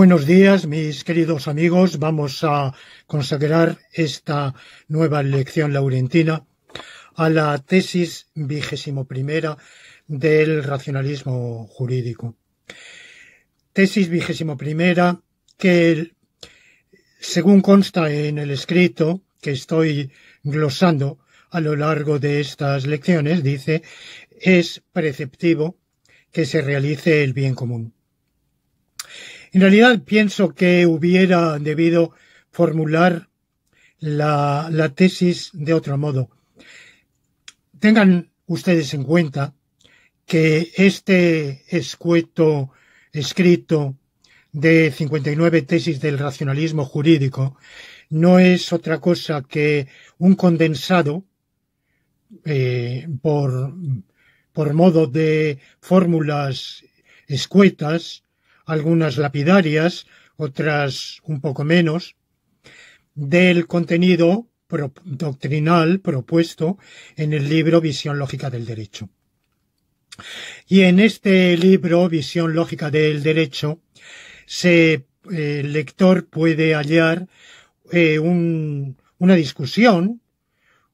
Buenos días, mis queridos amigos. Vamos a consagrar esta nueva lección laurentina a la tesis vigésimo primera del racionalismo jurídico. Tesis vigésimo primera que, según consta en el escrito que estoy glosando a lo largo de estas lecciones, dice, es preceptivo que se realice el bien común. En realidad pienso que hubiera debido formular la, tesis de otro modo. Tengan ustedes en cuenta que este escueto escrito de 59 tesis del racionalismo jurídico no es otra cosa que un condensado eh, por, por modo de fórmulas escuetas algunas lapidarias, otras un poco menos, del contenido doctrinal propuesto en el libro Visión Lógica del Derecho. Y en este libro, Visión Lógica del Derecho, se, eh, el lector puede hallar eh, una discusión,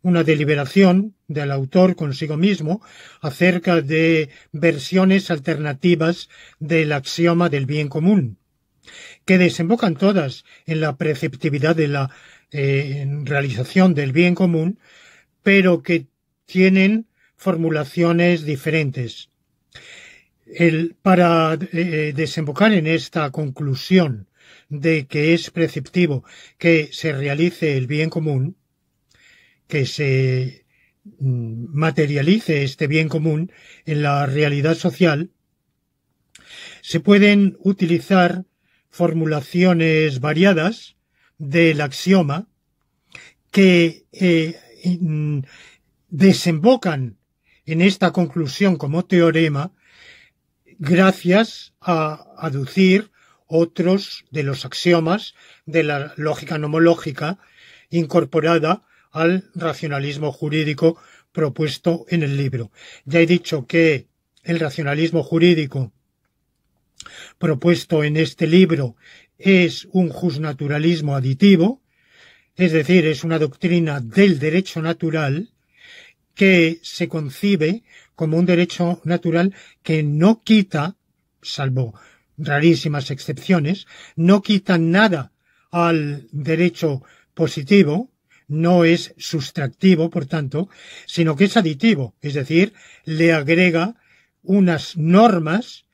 una deliberación del autor consigo mismo acerca de versiones alternativas del axioma del bien común, que desembocan todas en la preceptividad de la eh, realización del bien común, pero que tienen formulaciones diferentes. El, para eh, desembocar en esta conclusión de que es preceptivo que se realice el bien común, que se Mm, materialice este bien común en la realidad social, se pueden utilizar formulaciones variadas del axioma que eh, desembocan en esta conclusión como teorema gracias a aducir otros de los axiomas de la lógica nomológica incorporada al racionalismo jurídico propuesto en el libro. Ya he dicho que el racionalismo jurídico propuesto en este libro es un justnaturalismo aditivo, es decir, es una doctrina del derecho natural que se concibe como un derecho natural que no quita, salvo rarísimas excepciones, no quita nada al derecho positivo, no es sustractivo, por tanto, sino que es aditivo, es decir, le agrega unas normas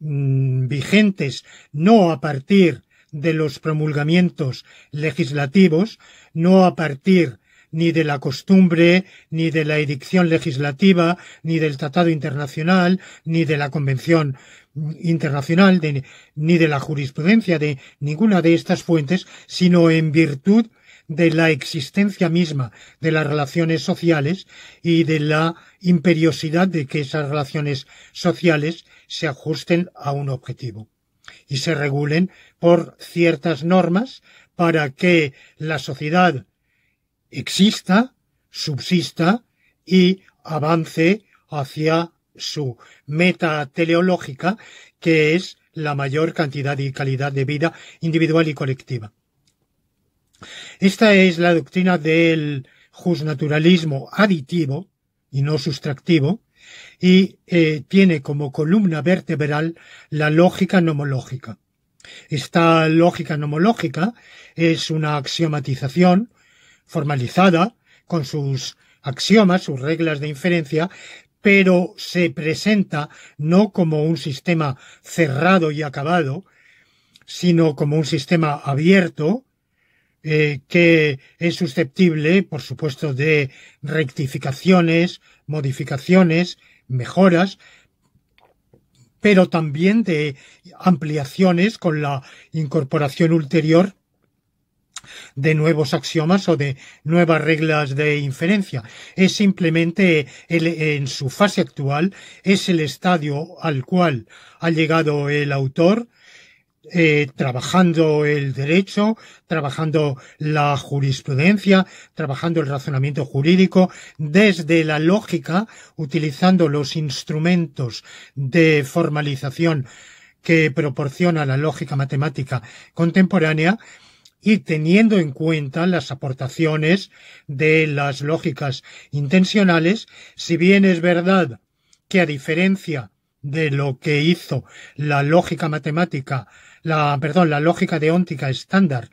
mm, vigentes no a partir de los promulgamientos legislativos, no a partir ni de la costumbre, ni de la edicción legislativa, ni del Tratado Internacional, ni de la Convención Internacional, ni de la jurisprudencia de ninguna de estas fuentes, sino en virtud de la existencia misma de las relaciones sociales y de la imperiosidad de que esas relaciones sociales se ajusten a un objetivo y se regulen por ciertas normas para que la sociedad exista, subsista y avance hacia su meta teleológica, que es la mayor cantidad y calidad de vida individual y colectiva. Esta es la doctrina del justnaturalismo aditivo y no sustractivo, y eh, tiene como columna vertebral la lógica nomológica. Esta lógica nomológica es una axiomatización formalizada con sus axiomas, sus reglas de inferencia, pero se presenta no como un sistema cerrado y acabado, sino como un sistema abierto, eh, que es susceptible, por supuesto, de rectificaciones, modificaciones, mejoras, pero también de ampliaciones con la incorporación ulterior de nuevos axiomas o de nuevas reglas de inferencia. Es simplemente en su fase actual, es el estadio al cual ha llegado el autor, eh, trabajando el derecho, trabajando la jurisprudencia, trabajando el razonamiento jurídico, desde la lógica, utilizando los instrumentos de formalización que proporciona la lógica matemática contemporánea y teniendo en cuenta las aportaciones de las lógicas intencionales, si bien es verdad que a diferencia de lo que hizo la lógica matemática la, perdón, la lógica deóntica estándar,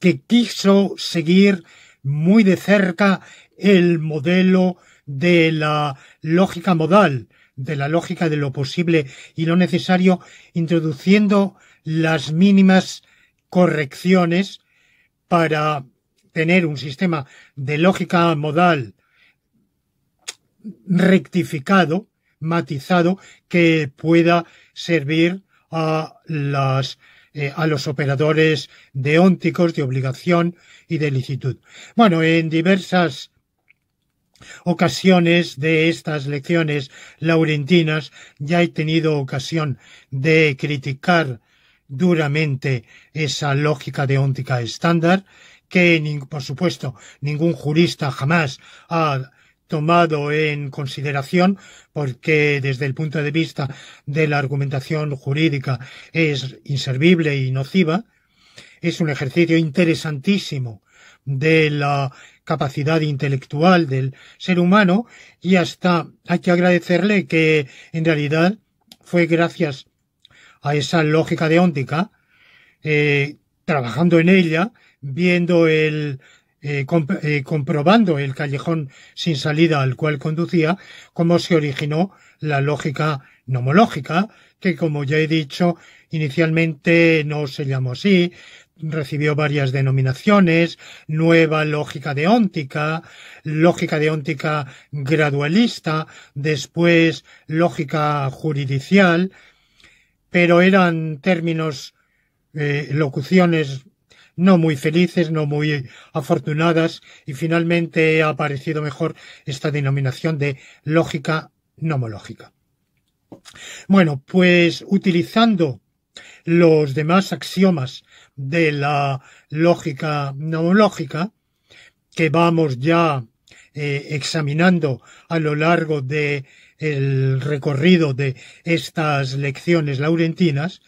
que quiso seguir muy de cerca el modelo de la lógica modal, de la lógica de lo posible y lo necesario, introduciendo las mínimas correcciones para tener un sistema de lógica modal rectificado, matizado, que pueda servir a eh, a los operadores deónticos de obligación y de licitud. Bueno, en diversas ocasiones de estas lecciones laurentinas ya he tenido ocasión de criticar duramente esa lógica deóntica estándar que, por supuesto, ningún jurista jamás ha tomado en consideración porque desde el punto de vista de la argumentación jurídica es inservible y nociva. Es un ejercicio interesantísimo de la capacidad intelectual del ser humano y hasta hay que agradecerle que en realidad fue gracias a esa lógica deóntica, eh, trabajando en ella, viendo el eh, eh, comprobando el callejón sin salida al cual conducía, cómo se originó la lógica nomológica, que como ya he dicho, inicialmente no se llamó así, recibió varias denominaciones, nueva lógica deóntica, lógica deóntica gradualista, después lógica juridicial, pero eran términos, eh, locuciones no muy felices, no muy afortunadas, y finalmente ha aparecido mejor esta denominación de lógica nomológica. Bueno, pues utilizando los demás axiomas de la lógica nomológica, que vamos ya eh, examinando a lo largo de el recorrido de estas lecciones laurentinas,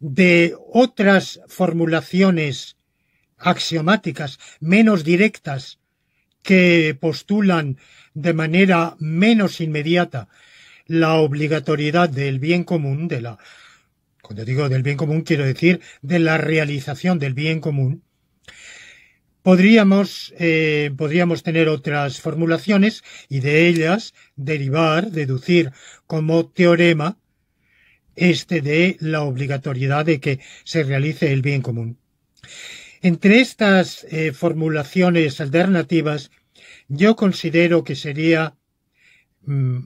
de otras formulaciones axiomáticas menos directas que postulan de manera menos inmediata la obligatoriedad del bien común, de la, cuando digo del bien común quiero decir de la realización del bien común, podríamos, eh, podríamos tener otras formulaciones y de ellas derivar, deducir como teorema este de la obligatoriedad de que se realice el bien común. Entre estas eh, formulaciones alternativas, yo considero que sería mm,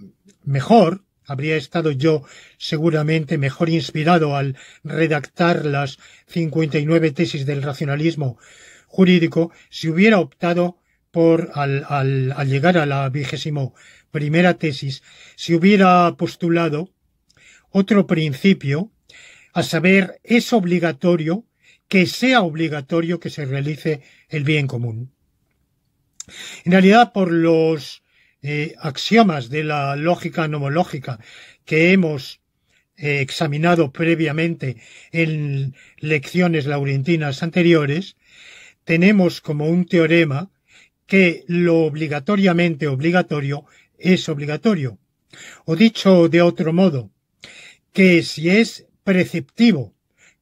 mejor, habría estado yo seguramente mejor inspirado al redactar las 59 tesis del racionalismo jurídico si hubiera optado por, al, al, al llegar a la vigésimo primera tesis, si hubiera postulado otro principio, a saber, es obligatorio que sea obligatorio que se realice el bien común. En realidad, por los eh, axiomas de la lógica nomológica que hemos eh, examinado previamente en lecciones laurentinas anteriores, tenemos como un teorema que lo obligatoriamente obligatorio es obligatorio. O dicho de otro modo, que si es preceptivo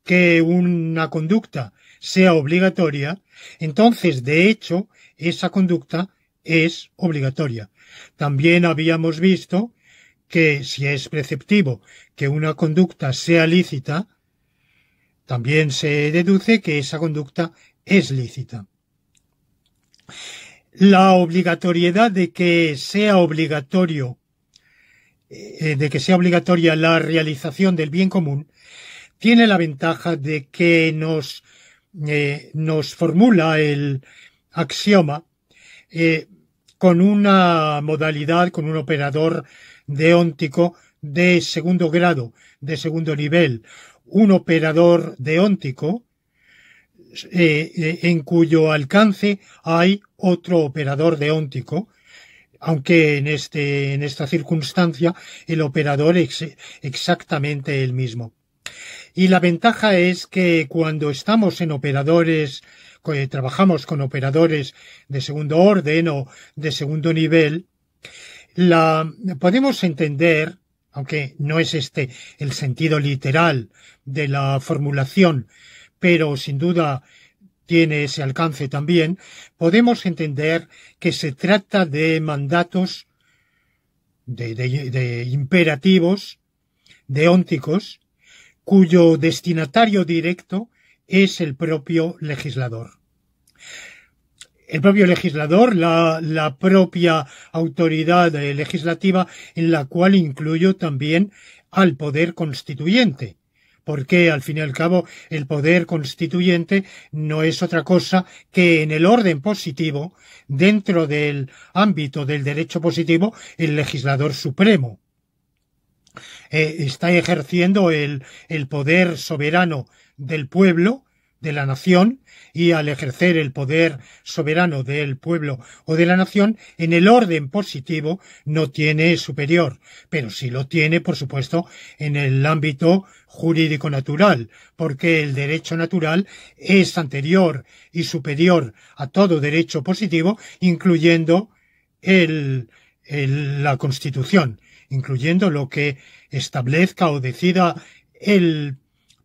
que una conducta sea obligatoria, entonces, de hecho, esa conducta es obligatoria. También habíamos visto que si es preceptivo que una conducta sea lícita, también se deduce que esa conducta es lícita. La obligatoriedad de que sea obligatorio eh, de que sea obligatoria la realización del bien común, tiene la ventaja de que nos, eh, nos formula el axioma eh, con una modalidad, con un operador deóntico de segundo grado, de segundo nivel, un operador deóntico óntico en cuyo alcance hay otro operador deóntico aunque en, este, en esta circunstancia el operador es exactamente el mismo. Y la ventaja es que cuando estamos en operadores, eh, trabajamos con operadores de segundo orden o de segundo nivel, la, podemos entender, aunque no es este el sentido literal de la formulación, pero sin duda tiene ese alcance también, podemos entender que se trata de mandatos, de, de, de imperativos, deónticos, cuyo destinatario directo es el propio legislador. El propio legislador, la, la propia autoridad legislativa, en la cual incluyo también al poder constituyente, porque al fin y al cabo el poder constituyente no es otra cosa que en el orden positivo, dentro del ámbito del derecho positivo, el legislador supremo. Eh, está ejerciendo el poder soberano del pueblo, de la nación, y al ejercer el poder soberano del pueblo o de la nación, en el orden positivo no tiene superior, pero sí lo tiene, por supuesto, en el ámbito jurídico natural, porque el derecho natural es anterior y superior a todo derecho positivo, incluyendo la Constitución, incluyendo lo que establezca o decida el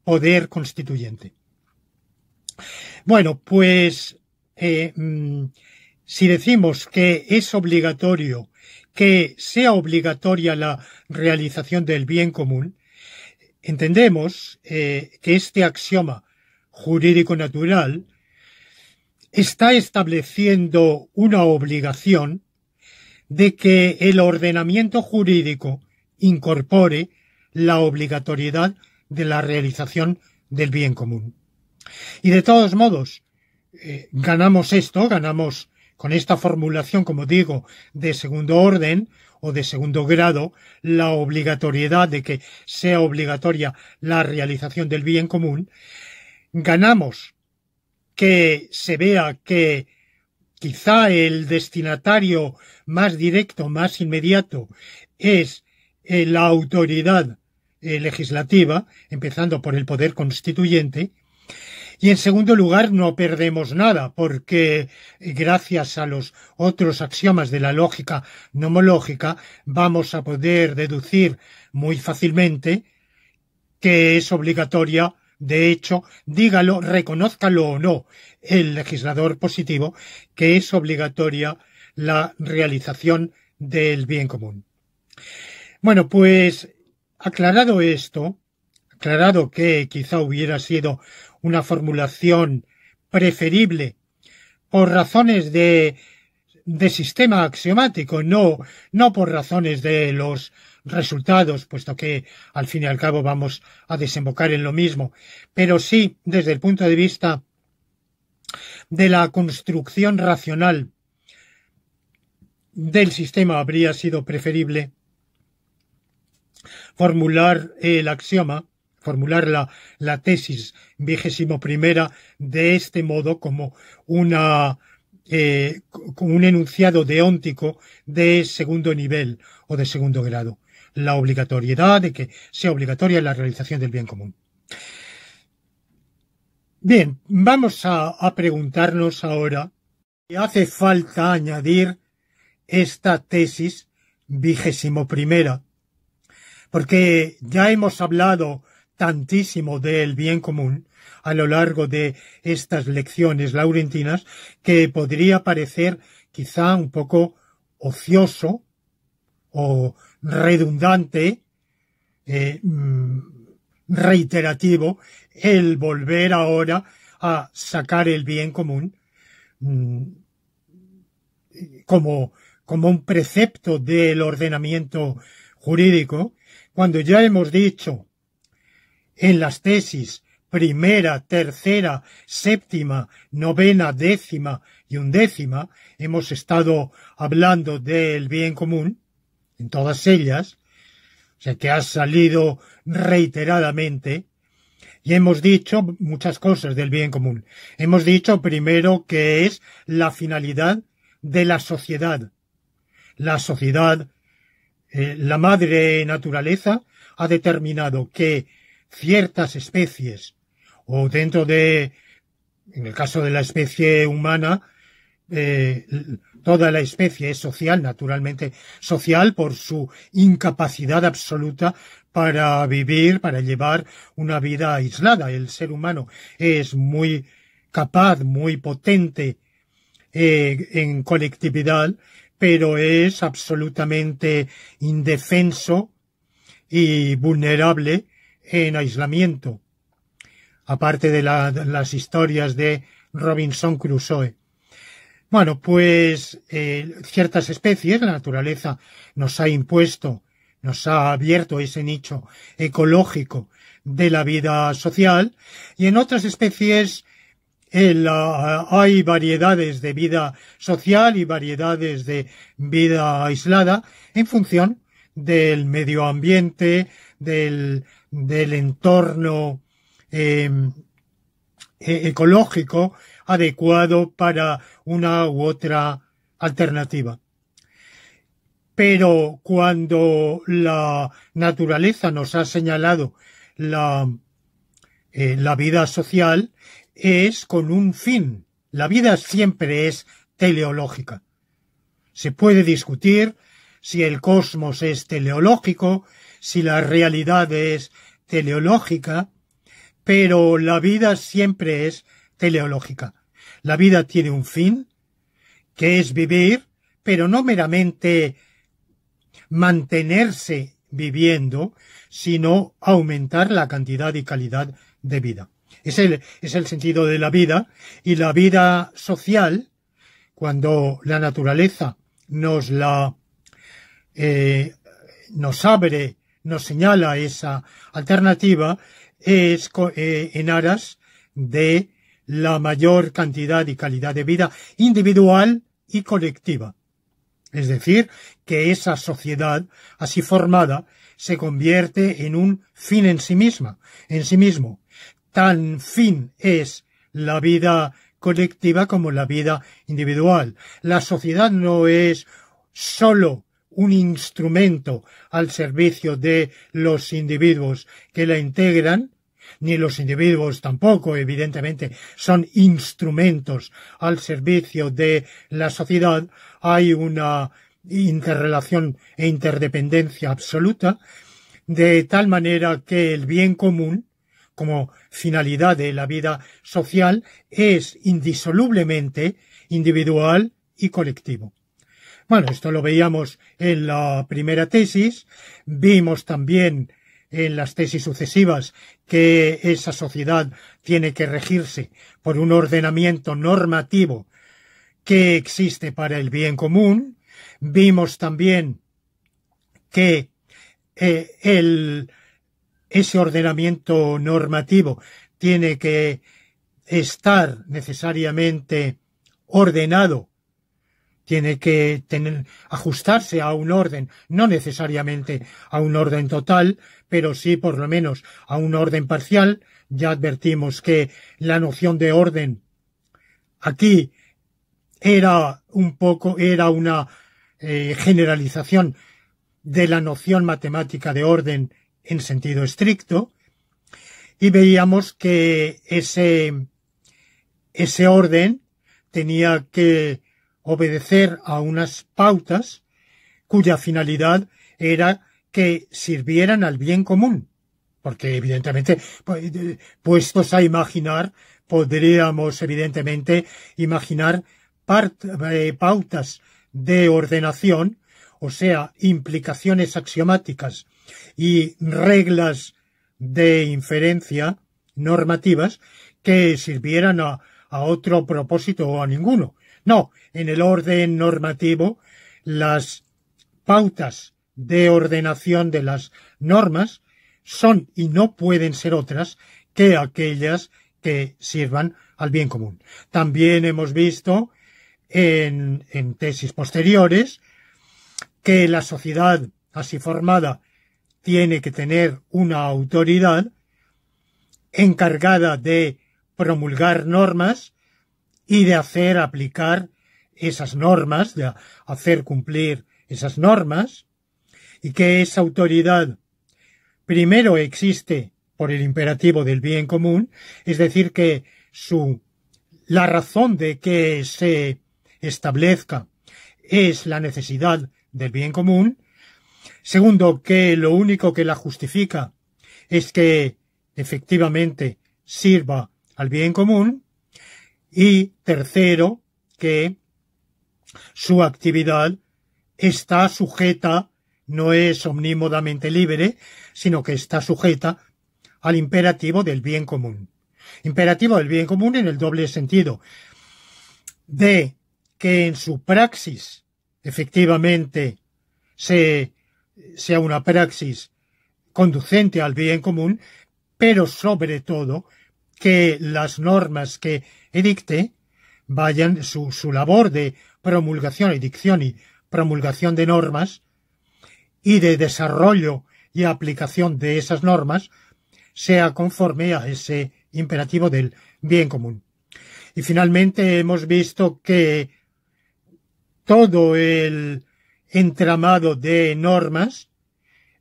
poder constituyente. Bueno, pues eh, mm, si decimos que es obligatorio que sea obligatoria la realización del bien común, entendemos eh, que este axioma jurídico natural está estableciendo una obligación de que el ordenamiento jurídico incorpore la obligatoriedad de la realización del bien común. Y de todos modos, eh, ganamos esto, ganamos con esta formulación, como digo, de segundo orden o de segundo grado, la obligatoriedad de que sea obligatoria la realización del bien común, ganamos que se vea que quizá el destinatario más directo, más inmediato, es eh, la autoridad eh, legislativa, empezando por el poder constituyente, y en segundo lugar, no perdemos nada, porque gracias a los otros axiomas de la lógica nomológica, vamos a poder deducir muy fácilmente que es obligatoria, de hecho, dígalo, reconózcalo o no, el legislador positivo, que es obligatoria la realización del bien común. Bueno, pues aclarado esto, aclarado que quizá hubiera sido una formulación preferible por razones de, de sistema axiomático, no, no por razones de los resultados, puesto que al fin y al cabo vamos a desembocar en lo mismo, pero sí desde el punto de vista de la construcción racional del sistema habría sido preferible formular el axioma formular la, tesis vigésimo primera de este modo como una eh, un enunciado deóntico de segundo nivel o de segundo grado la obligatoriedad de que sea obligatoria la realización del bien común bien vamos a, preguntarnos ahora si hace falta añadir esta tesis vigésimo primera porque ya hemos hablado tantísimo del bien común a lo largo de estas lecciones laurentinas que podría parecer quizá un poco ocioso o redundante, eh, mm, reiterativo, el volver ahora a sacar el bien común mm, como, como un precepto del ordenamiento jurídico, cuando ya hemos dicho en las tesis primera, tercera, séptima, novena, décima y undécima, hemos estado hablando del bien común, en todas ellas, o sea que ha salido reiteradamente, y hemos dicho muchas cosas del bien común. Hemos dicho primero que es la finalidad de la sociedad. La sociedad, eh, la madre naturaleza, ha determinado que ciertas especies o dentro de, en el caso de la especie humana, eh, toda la especie es social, naturalmente social, por su incapacidad absoluta para vivir, para llevar una vida aislada. El ser humano es muy capaz, muy potente eh, en colectividad, pero es absolutamente indefenso y vulnerable en aislamiento, aparte de las historias de Robinson Crusoe. Bueno, pues eh, ciertas especies, la naturaleza nos ha impuesto, nos ha abierto ese nicho ecológico de la vida social y en otras especies eh, hay variedades de vida social y variedades de vida aislada en función del medio ambiente, del del entorno em, e-, ecológico adecuado para una u otra alternativa. Pero cuando la naturaleza nos ha señalado la, eh, la vida social, es con un fin. La vida siempre es teleológica. Se puede discutir si el cosmos es teleológico, si la realidad es teleológica, pero la vida siempre es teleológica. La vida tiene un fin, que es vivir, pero no meramente mantenerse viviendo, sino aumentar la cantidad y calidad de vida. Es el, es el sentido de la vida y la vida social, cuando la naturaleza nos la eh, nos abre nos señala esa alternativa es eh, en aras de la mayor cantidad y calidad de vida individual y colectiva. Es decir, que esa sociedad así formada se convierte en un fin en sí misma, en sí mismo. Tan fin es la vida colectiva como la vida individual. La sociedad no es sólo un instrumento al servicio de los individuos que la integran, ni los individuos tampoco, evidentemente, son instrumentos al servicio de la sociedad. Hay una interrelación e interdependencia absoluta, de tal manera que el bien común, como finalidad de la vida social, es indisolublemente individual y colectivo. Bueno, esto lo veíamos en la primera tesis, vimos también en las tesis sucesivas que esa sociedad tiene que regirse por un ordenamiento normativo que existe para el bien común. Vimos también que eh, ese ordenamiento normativo tiene que estar necesariamente ordenado tiene que tener, ajustarse a un orden, no necesariamente a un orden total, pero sí por lo menos a un orden parcial. Ya advertimos que la noción de orden aquí era un poco, era una eh, generalización de la noción matemática de orden en sentido estricto, y veíamos que ese, ese orden tenía que obedecer a unas pautas cuya finalidad era que sirvieran al bien común. Porque evidentemente, pues, eh, puestos a imaginar, podríamos evidentemente imaginar eh, pautas de ordenación, o sea, implicaciones axiomáticas y reglas de inferencia normativas que sirvieran a, a otro propósito o a ninguno. No, en el orden normativo, las pautas de ordenación de las normas son y no pueden ser otras que aquellas que sirvan al bien común. También hemos visto en, en tesis posteriores que la sociedad así formada tiene que tener una autoridad encargada de promulgar normas y de hacer aplicar esas normas, de hacer cumplir esas normas, y que esa autoridad primero existe por el imperativo del bien común, es decir, que su la razón de que se establezca es la necesidad del bien común. Segundo, que lo único que la justifica es que efectivamente sirva al bien común. Y tercero, que su actividad está sujeta, no es omnímodamente libre, sino que está sujeta al imperativo del bien común. Imperativo del bien común en el doble sentido de que en su praxis efectivamente se, sea una praxis conducente al bien común, pero sobre todo que las normas que edicte, vayan su, labor de promulgación, edicción y promulgación de normas y de desarrollo y aplicación de esas normas sea conforme a ese imperativo del bien común. Y finalmente hemos visto que todo el entramado de normas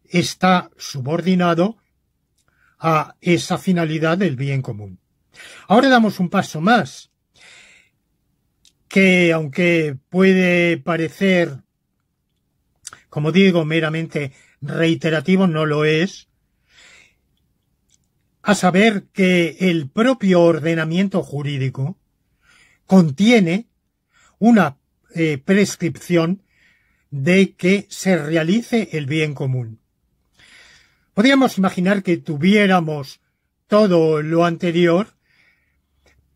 está subordinado a esa finalidad del bien común. Ahora damos un paso más, que aunque puede parecer, como digo, meramente reiterativo, no lo es, a saber que el propio ordenamiento jurídico contiene una eh, prescripción de que se realice el bien común. Podríamos imaginar que tuviéramos todo lo anterior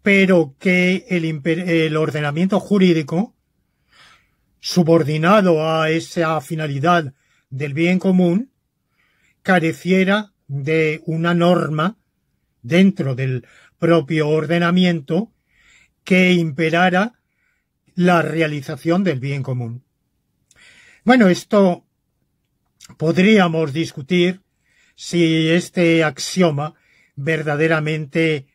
pero que el, el ordenamiento jurídico, subordinado a esa finalidad del bien común, careciera de una norma dentro del propio ordenamiento que imperara la realización del bien común. Bueno, esto podríamos discutir si este axioma verdaderamente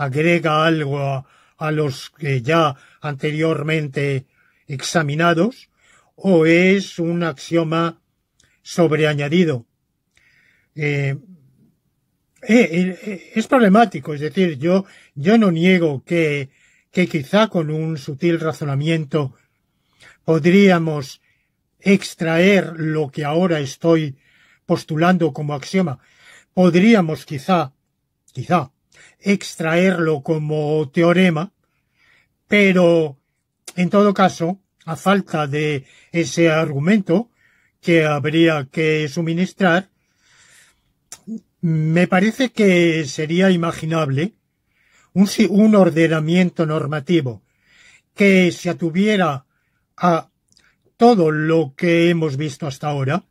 agrega algo a, los que ya anteriormente examinados, o es un axioma sobreañadido. Eh, eh, eh, es problemático, es decir, yo, yo no niego que, que quizá con un sutil razonamiento podríamos extraer lo que ahora estoy postulando como axioma. Podríamos quizá, quizá, extraerlo como teorema, pero en todo caso, a falta de ese argumento que habría que suministrar, me parece que sería imaginable un, ordenamiento normativo que se atuviera a todo lo que hemos visto hasta ahora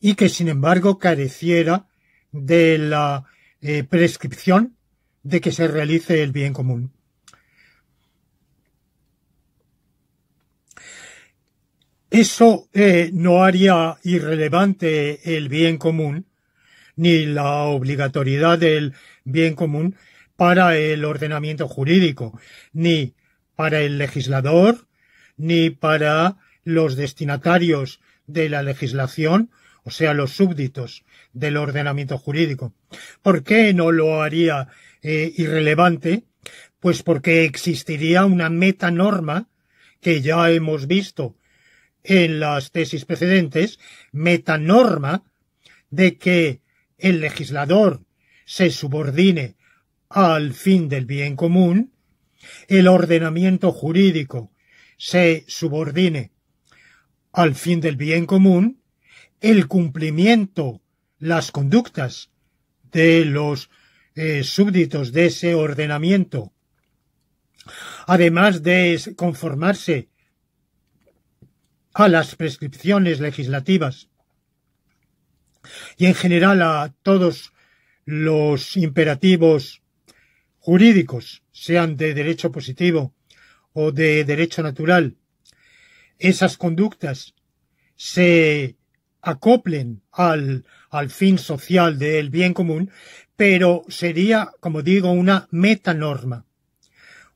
y que sin embargo careciera de la eh, prescripción de que se realice el bien común. Eso eh, no haría irrelevante el bien común, ni la obligatoriedad del bien común para el ordenamiento jurídico, ni para el legislador, ni para los destinatarios de la legislación, o sea, los súbditos del ordenamiento jurídico. ¿Por qué no lo haría eh, irrelevante, pues porque existiría una metanorma que ya hemos visto en las tesis precedentes, metanorma de que el legislador se subordine al fin del bien común, el ordenamiento jurídico se subordine al fin del bien común, el cumplimiento, las conductas de los eh, súbditos de ese ordenamiento. Además de conformarse a las prescripciones legislativas y en general a todos los imperativos jurídicos, sean de derecho positivo o de derecho natural, esas conductas se acoplen al, al fin social del bien común, pero sería, como digo, una metanorma.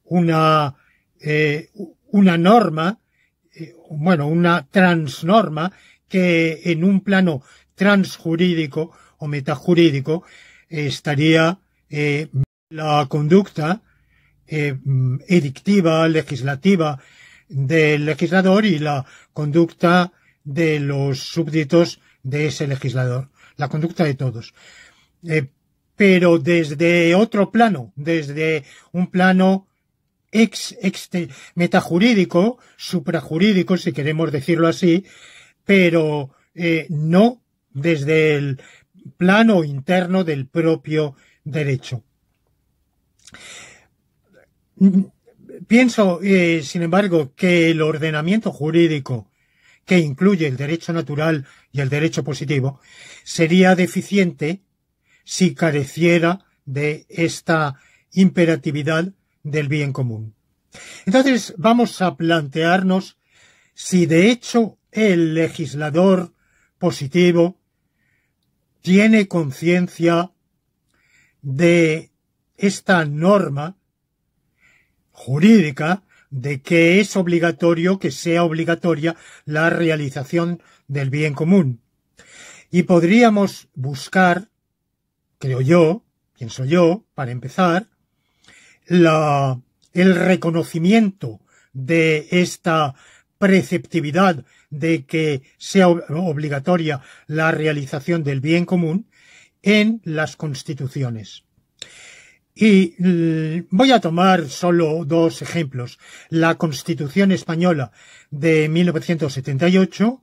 Una, eh, una norma, eh, bueno, una transnorma que en un plano transjurídico o metajurídico estaría eh, la conducta edictiva, legislativa del legislador y la conducta de los súbditos de ese legislador, la conducta de todos pero desde otro plano, desde un plano ex, metajurídico, suprajurídico, si queremos decirlo así, pero eh, no desde el plano interno del propio derecho. Pienso, eh, sin embargo, que el ordenamiento jurídico que incluye el derecho natural y el derecho positivo sería deficiente si careciera de esta imperatividad del bien común. Entonces vamos a plantearnos si de hecho el legislador positivo tiene conciencia de esta norma jurídica de que es obligatorio que sea obligatoria la realización del bien común. Y podríamos buscar creo yo, pienso yo, para empezar, la, el reconocimiento de esta preceptividad de que sea obligatoria la realización del bien común en las constituciones. Y mm, voy a tomar solo dos ejemplos. La Constitución española de 1978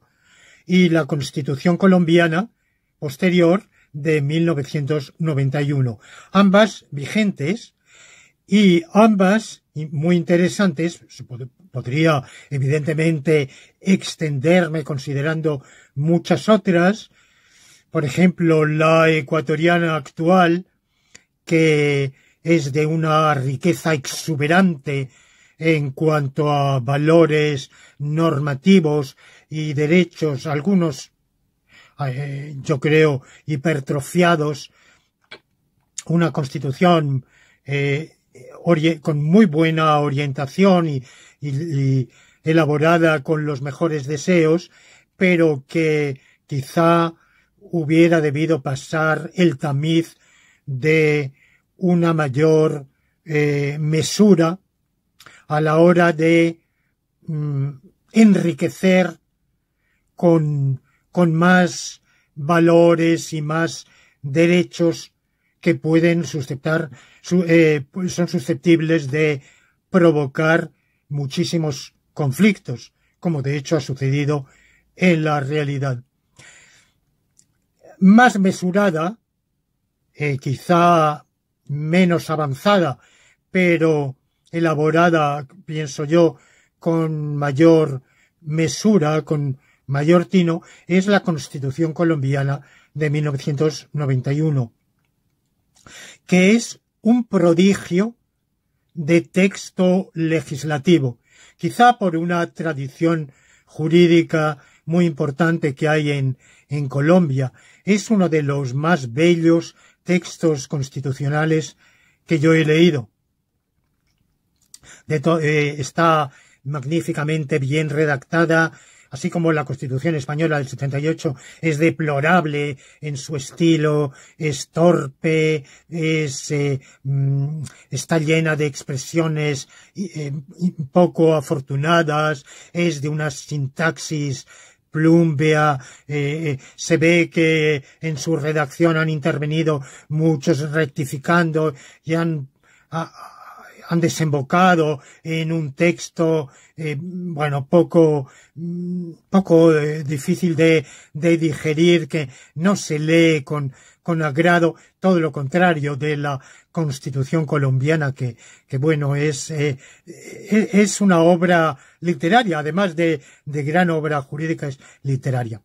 y la Constitución colombiana posterior de 1991, ambas vigentes y ambas muy interesantes. Podría, evidentemente, extenderme considerando muchas otras. Por ejemplo, la ecuatoriana actual, que es de una riqueza exuberante en cuanto a valores normativos y derechos, algunos eh, yo creo, hipertrofiados, una constitución eh, con muy buena orientación y, elaborada con los mejores deseos, pero que quizá hubiera debido pasar el tamiz de una mayor eh, mesura a la hora de mm, enriquecer con con más valores y más derechos que pueden susceptar, eh, pues, son susceptibles de provocar muchísimos conflictos, como de hecho ha sucedido en la realidad. Más mesurada, eh, quizá menos avanzada, pero elaborada, pienso yo, con mayor mesura, con Tino es la Constitución colombiana de 1991, que es un prodigio de texto legislativo, quizá por una tradición jurídica muy importante que hay en, Colombia. Es uno de los más bellos textos constitucionales que yo he leído. Eh, está magníficamente bien redactada, así como la Constitución española del 78 es deplorable en su estilo, es torpe, es, eh, mm, está llena de expresiones eh, poco afortunadas, es de una sintaxis plumbea, eh, se ve que en su redacción han intervenido muchos rectificando y han han desembocado en un texto, eh, bueno, poco, poco eh, difícil de, digerir, que no se lee con, con agrado, todo lo contrario de la Constitución colombiana, que, bueno, es, eh, e, es una obra literaria, además de, de gran obra jurídica, es literaria.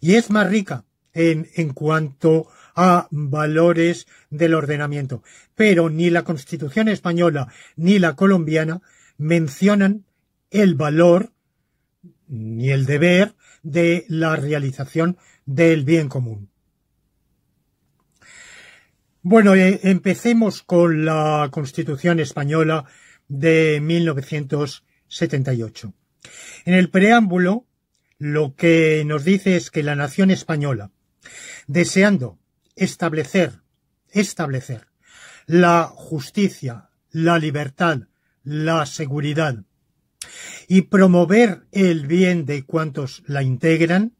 Y es más rica en, en cuanto a valores del ordenamiento. Pero ni la Constitución española ni la colombiana mencionan el valor ni el deber de la realización del bien común. Bueno, eh, empecemos con la Constitución española de 1978. En el preámbulo, lo que nos dice es que la nación española, deseando establecer, establecer la justicia, la libertad, la seguridad y promover el bien de cuantos la integran,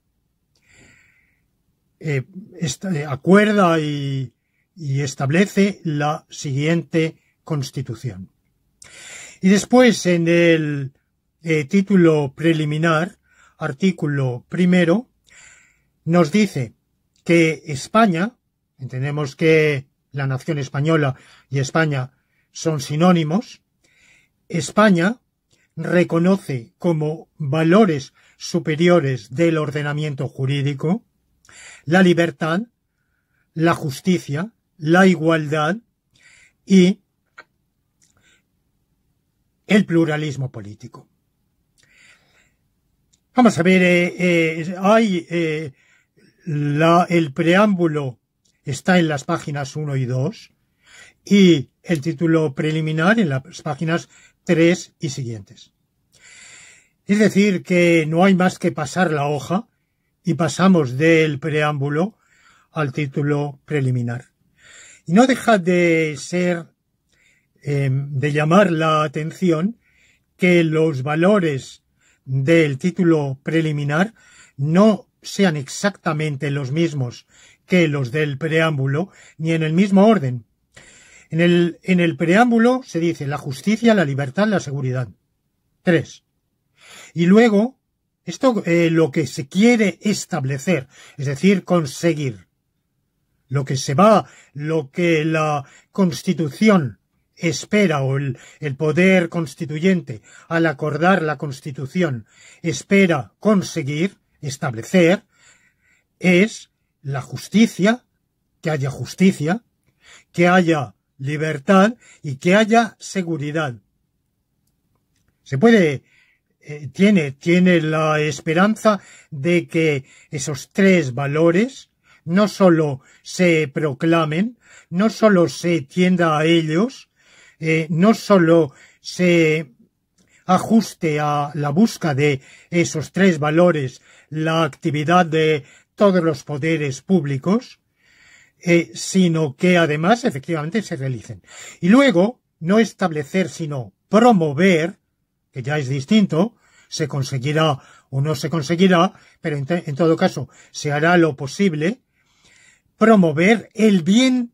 eh, eh, acuerda y, establece la siguiente constitución. Y después en el eh, título preliminar, artículo primero, nos dice que España Entendemos que la nación española y España son sinónimos. España reconoce como valores superiores del ordenamiento jurídico la libertad, la justicia, la igualdad y el pluralismo político. Vamos a ver, eh, eh, hay eh, el preámbulo está en las páginas 1 y 2 y el título preliminar en las páginas 3 y siguientes. Es decir, que no hay más que pasar la hoja y pasamos del preámbulo al título preliminar. Y no deja de ser, em, de llamar la atención que los valores del título preliminar no sean exactamente los mismos que los del preámbulo, ni en el mismo orden. En el, en el preámbulo se dice la justicia, la libertad, la seguridad. Tres. Y luego, esto eh, lo que se quiere establecer, es decir, conseguir. Lo que se va, lo que la Constitución espera o el, poder constituyente al acordar la constitución espera conseguir establecer es la justicia, que haya justicia, que haya libertad y que haya seguridad. Se puede, eh, tiene, tiene la esperanza de que esos tres valores no sólo se proclamen, no sólo se tienda a ellos, eh, no sólo se ajuste a la busca de esos tres valores la actividad de de los poderes públicos, eh, sino que además efectivamente se realicen. Y luego, no establecer, sino promover, que ya es distinto, se conseguirá o no se conseguirá, pero en todo caso se hará lo posible, promover el bien,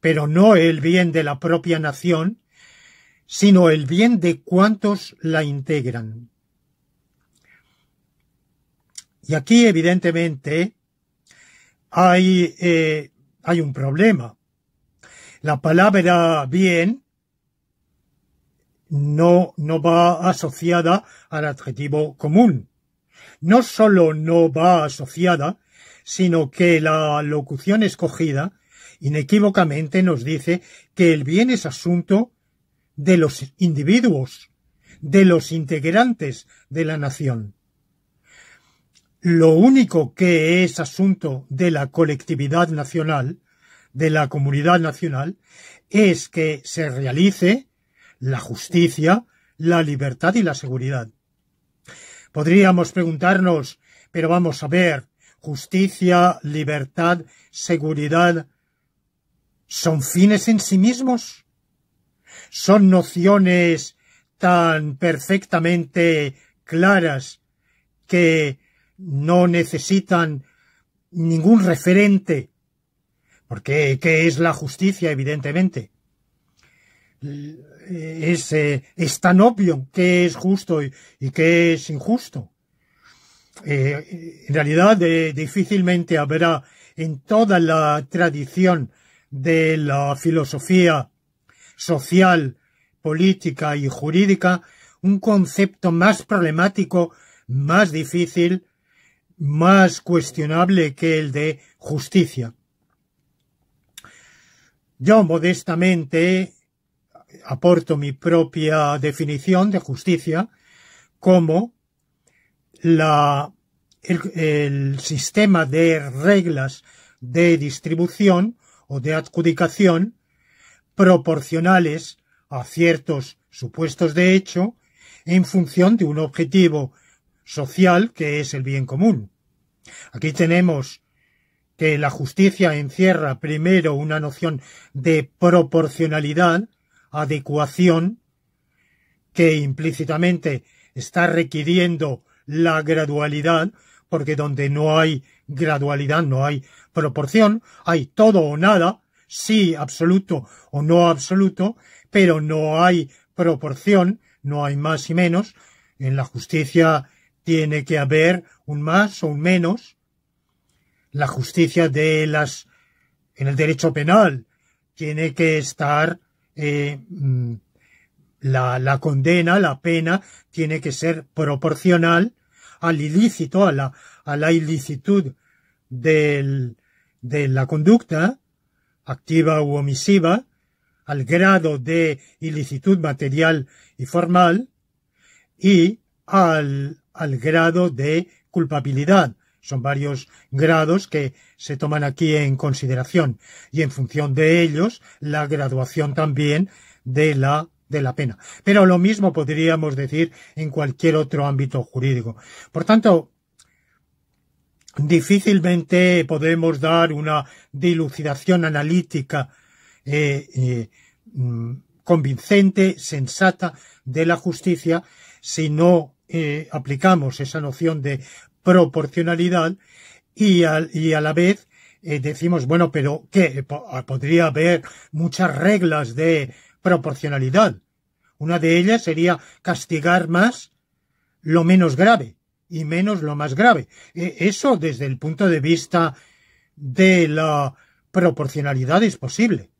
pero no el bien de la propia nación, sino el bien de cuantos la integran. Y aquí, evidentemente, hay, eh, hay un problema. La palabra bien no, no va asociada al adjetivo común. No solo no va asociada, sino que la locución escogida inequívocamente nos dice que el bien es asunto de los individuos, de los integrantes de la nación lo único que es asunto de la colectividad nacional, de la comunidad nacional, es que se realice la justicia, la libertad y la seguridad. Podríamos preguntarnos, pero vamos a ver, justicia, libertad, seguridad, ¿son fines en sí mismos? ¿Son nociones tan perfectamente claras que no necesitan ningún referente, porque ¿qué es la justicia, evidentemente? Eh, es, eh, es tan obvio qué es justo y, qué es injusto. Eh, en realidad, difícilmente habrá en toda la tradición de la filosofía social, política y jurídica un concepto más problemático, más difícil, más cuestionable que el de justicia. Yo modestamente aporto mi propia definición de justicia como la, el, sistema de reglas de distribución o de adjudicación proporcionales a ciertos supuestos de hecho en función de un objetivo social que es el bien común. Aquí tenemos que la justicia encierra primero una noción de proporcionalidad, adecuación, que implícitamente está requiriendo la gradualidad, porque donde no hay gradualidad, no hay proporción, hay todo o nada, sí absoluto o no absoluto, pero no hay proporción, no hay más y menos. En la justicia tiene que haber un más o un menos. La justicia de las en el derecho penal tiene que estar eh, mm, la, la, condena, la pena tiene que ser proporcional al ilícito, a la, a la ilicitud del, de la conducta, activa u omisiva, al grado de ilicitud material y formal y al, al grado de culpabilidad. Son varios grados que se toman aquí en consideración y en función de ellos la graduación también de la de la pena. Pero lo mismo podríamos decir en cualquier otro ámbito jurídico. Por tanto, difícilmente podemos dar una dilucidación analítica eh, eh, mm, convincente, sensata de la justicia si no eh, aplicamos esa noción de proporcionalidad y, y a la vez eh, decimos, bueno, pero ¿qué? Eh, ah, podría haber muchas reglas de proporcionalidad. Una de ellas sería castigar más lo menos grave y menos lo más grave. E, eso desde el punto de vista de la proporcionalidad es posible,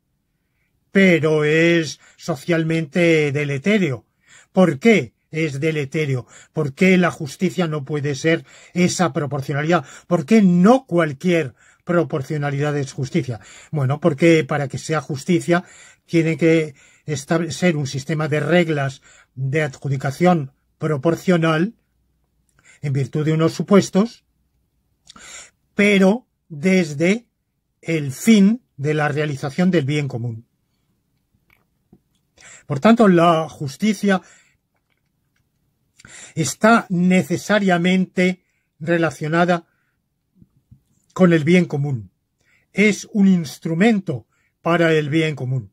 pero es socialmente deleterio. ¿Por qué? es deleterio? ¿Por qué la justicia no puede ser esa proporcionalidad? ¿Por qué no cualquier proporcionalidad es justicia? Bueno, porque para que sea justicia tiene que ser un sistema de reglas de adjudicación proporcional en virtud de unos supuestos, pero desde el fin de la realización del bien común. Por tanto, la justicia está necesariamente relacionada con el bien común. Es un instrumento para el bien común.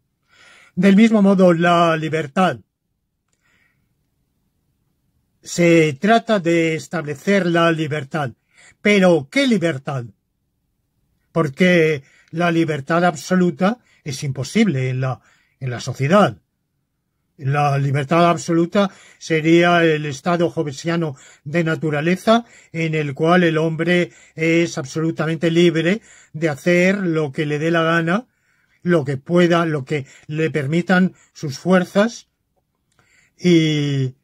Del mismo modo, la libertad. Se trata de establecer la libertad. Pero, ¿qué libertad? Porque la libertad absoluta es imposible en la, en la sociedad. La libertad absoluta sería el estado jovesiano de naturaleza en el cual el hombre es absolutamente libre de hacer lo que le dé la gana, lo que pueda, lo que le permitan sus fuerzas y,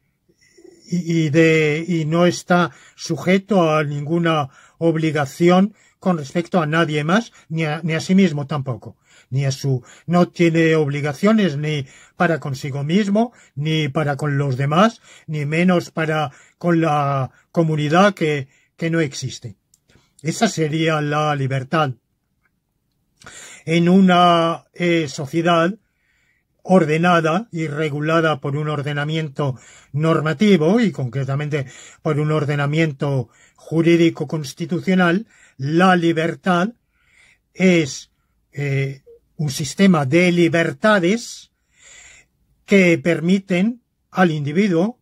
y, de, y no está sujeto a ninguna obligación con respecto a nadie más, ni a, ni a sí mismo tampoco no tiene obligaciones ni para consigo mismo, ni para con los demás, ni menos para con la comunidad que, que no existe. Esa sería la libertad. En una eh, sociedad ordenada y regulada por un ordenamiento normativo y concretamente por un ordenamiento jurídico constitucional, la libertad es eh, un sistema de libertades que permiten al individuo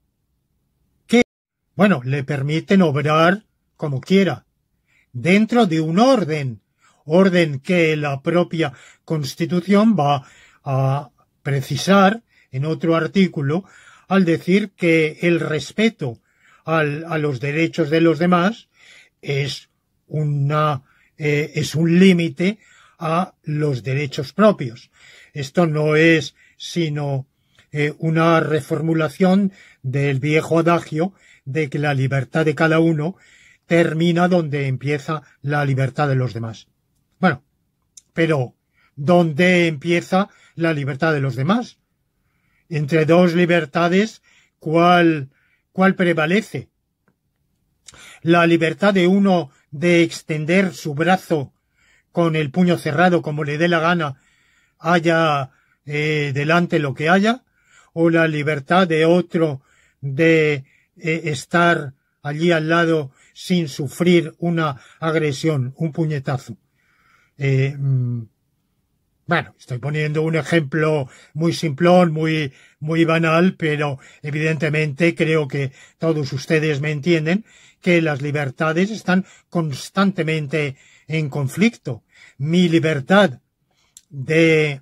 que, bueno, le permiten obrar como quiera, dentro de un orden, orden que la propia Constitución va a precisar en otro artículo al decir que el respeto al, a los derechos de los demás es una eh, es un límite a los derechos propios. Esto no es sino eh, una reformulación del viejo adagio de que la libertad de cada uno termina donde empieza la libertad de los demás. Bueno, pero ¿dónde empieza la libertad de los demás? Entre dos libertades, ¿cuál, cuál prevalece? La libertad de uno de extender su brazo con el puño cerrado como le dé la gana, haya eh, delante lo que haya, o la libertad de otro de eh, estar allí al lado sin sufrir una agresión, un puñetazo. Eh, mm, bueno, estoy poniendo un ejemplo muy simplón, muy, muy banal, pero evidentemente creo que todos ustedes me entienden que las libertades están constantemente en conflicto, mi libertad de,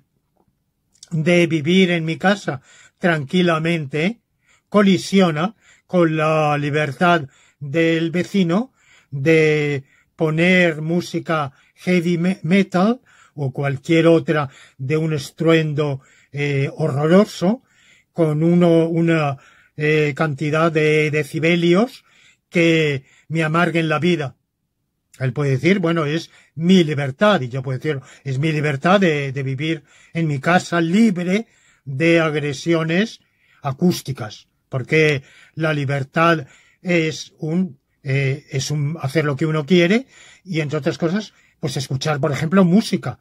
de vivir en mi casa tranquilamente colisiona con la libertad del vecino de poner música heavy metal o cualquier otra de un estruendo eh, horroroso con uno, una eh, cantidad de decibelios que me amarguen la vida. Él puede decir, bueno, es mi libertad, y yo puedo decir, es mi libertad de, vivir en mi casa libre de agresiones acústicas, porque la libertad es un, eh, es un hacer lo que uno quiere y entre otras cosas, pues escuchar, por ejemplo, música.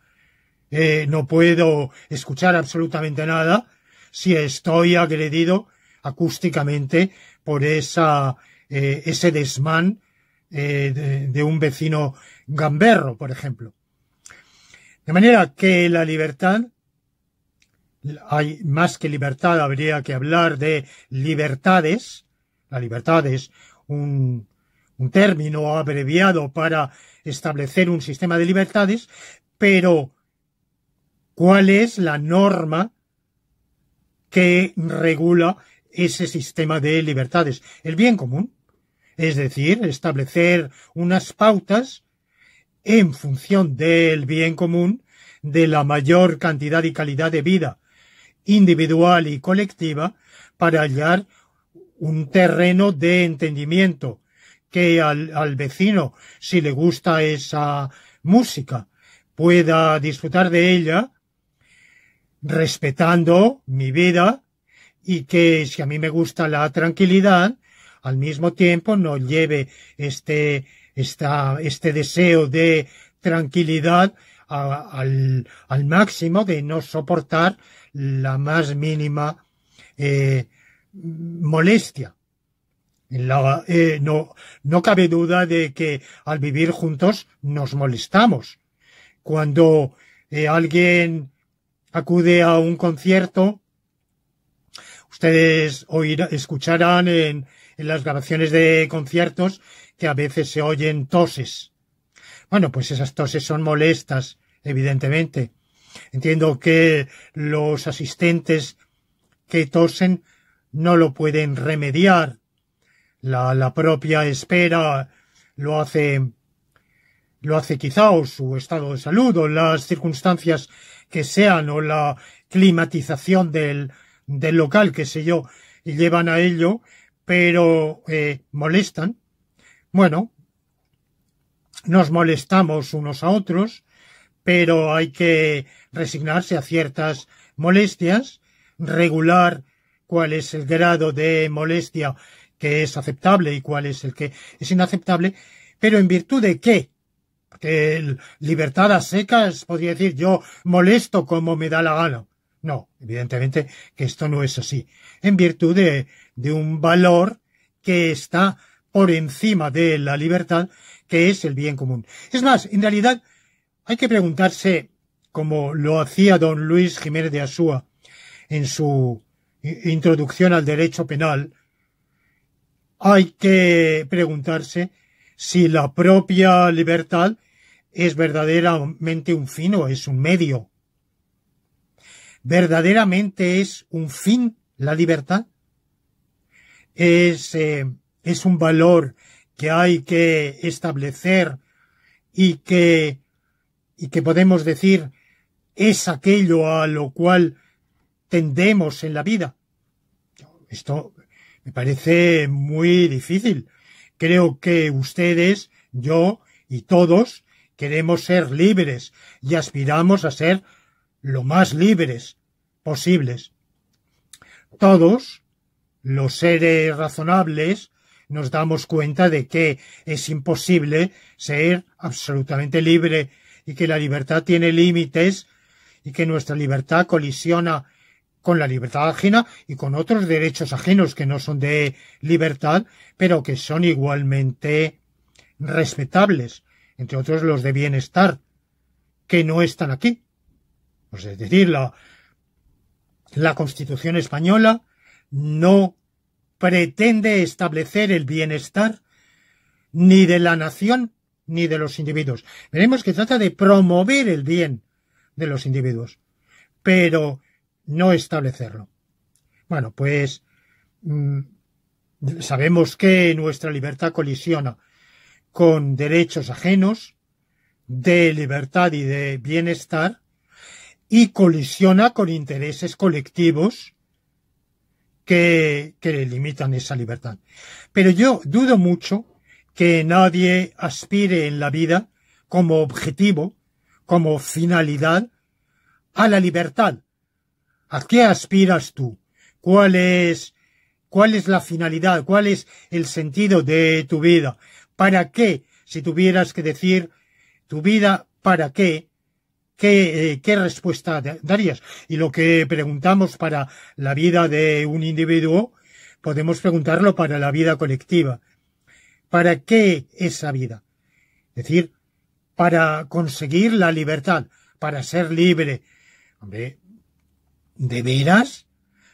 Eh, no puedo escuchar absolutamente nada si estoy agredido acústicamente por esa, eh, ese desmán eh, de, un vecino gamberro, por ejemplo. De manera que la libertad, hay más que libertad, habría que hablar de libertades. La libertad es un término abreviado para establecer un sistema de libertades, pero ¿cuál es la norma que regula ese sistema de libertades? El bien común es decir, establecer unas pautas en función del bien común, de la mayor cantidad y calidad de vida individual y colectiva, para hallar un terreno de entendimiento que al, vecino, si le gusta esa música, pueda disfrutar de ella, respetando mi vida, y que si a mí me gusta la tranquilidad, al mismo tiempo nos lleve este, esta, este deseo de tranquilidad al, máximo de no soportar la más mínima eh, molestia. Eh, no, no cabe duda de que al vivir juntos nos molestamos. Cuando eh, alguien acude a un concierto, ustedes escucharán en en las grabaciones de conciertos que a veces se oyen toses. Bueno, pues esas toses son molestas, evidentemente. Entiendo que los asistentes que tosen no lo pueden remediar. La, propia espera lo hace lo hace quizá o su estado de salud o las circunstancias que sean o la climatización del, del local, que sé yo, y llevan a ello pero eh, molestan. Bueno, nos molestamos unos a otros, pero hay que resignarse a ciertas molestias, regular cuál es el grado de molestia que es aceptable y cuál es el que es inaceptable, pero en virtud de qué? Porque libertad a secas podría decir yo molesto como me da la gana. No, evidentemente que esto no es así, en virtud de, un valor que está por encima de la libertad, que es el bien común. Es más, en realidad hay que preguntarse, como lo hacía don Luis Jiménez de Asúa en su introducción al derecho penal, hay que preguntarse si la propia libertad es verdaderamente un fin o es un medio. ¿Verdaderamente es un fin la libertad? ¿Es, eh, es un valor que hay que establecer y que, y que podemos decir es aquello a lo cual tendemos en la vida? Esto me parece muy difícil. Creo que ustedes, yo y todos queremos ser libres y aspiramos a ser lo más libres posibles. Todos los seres razonables nos damos cuenta de que es imposible ser absolutamente libre y que la libertad tiene límites y que nuestra libertad colisiona con la libertad ajena y con otros derechos ajenos que no son de libertad, pero que son igualmente respetables, entre otros los de bienestar, que no están aquí, pues es decir, la, Constitución española no pretende establecer el bienestar ni de la nación ni de los individuos. Veremos que trata de promover el bien de los individuos, pero no establecerlo. Bueno, pues mm, sabemos que nuestra libertad colisiona con derechos ajenos de libertad y de bienestar y colisiona con intereses colectivos que, que limitan esa libertad. Pero yo dudo mucho que nadie aspire en la vida como objetivo, como finalidad, a la libertad. ¿A qué aspiras tú? ¿Cuál es, cuál es la finalidad? ¿Cuál es el sentido de tu vida? ¿Para qué? Si tuvieras que decir tu vida, ¿para qué? Eh, ¿Qué, respuesta darías? Y lo que preguntamos para la vida de un individuo, podemos preguntarlo para la vida colectiva. ¿Para qué esa vida? Es decir, para conseguir la libertad, para ser libre. Hombre, ¿de veras?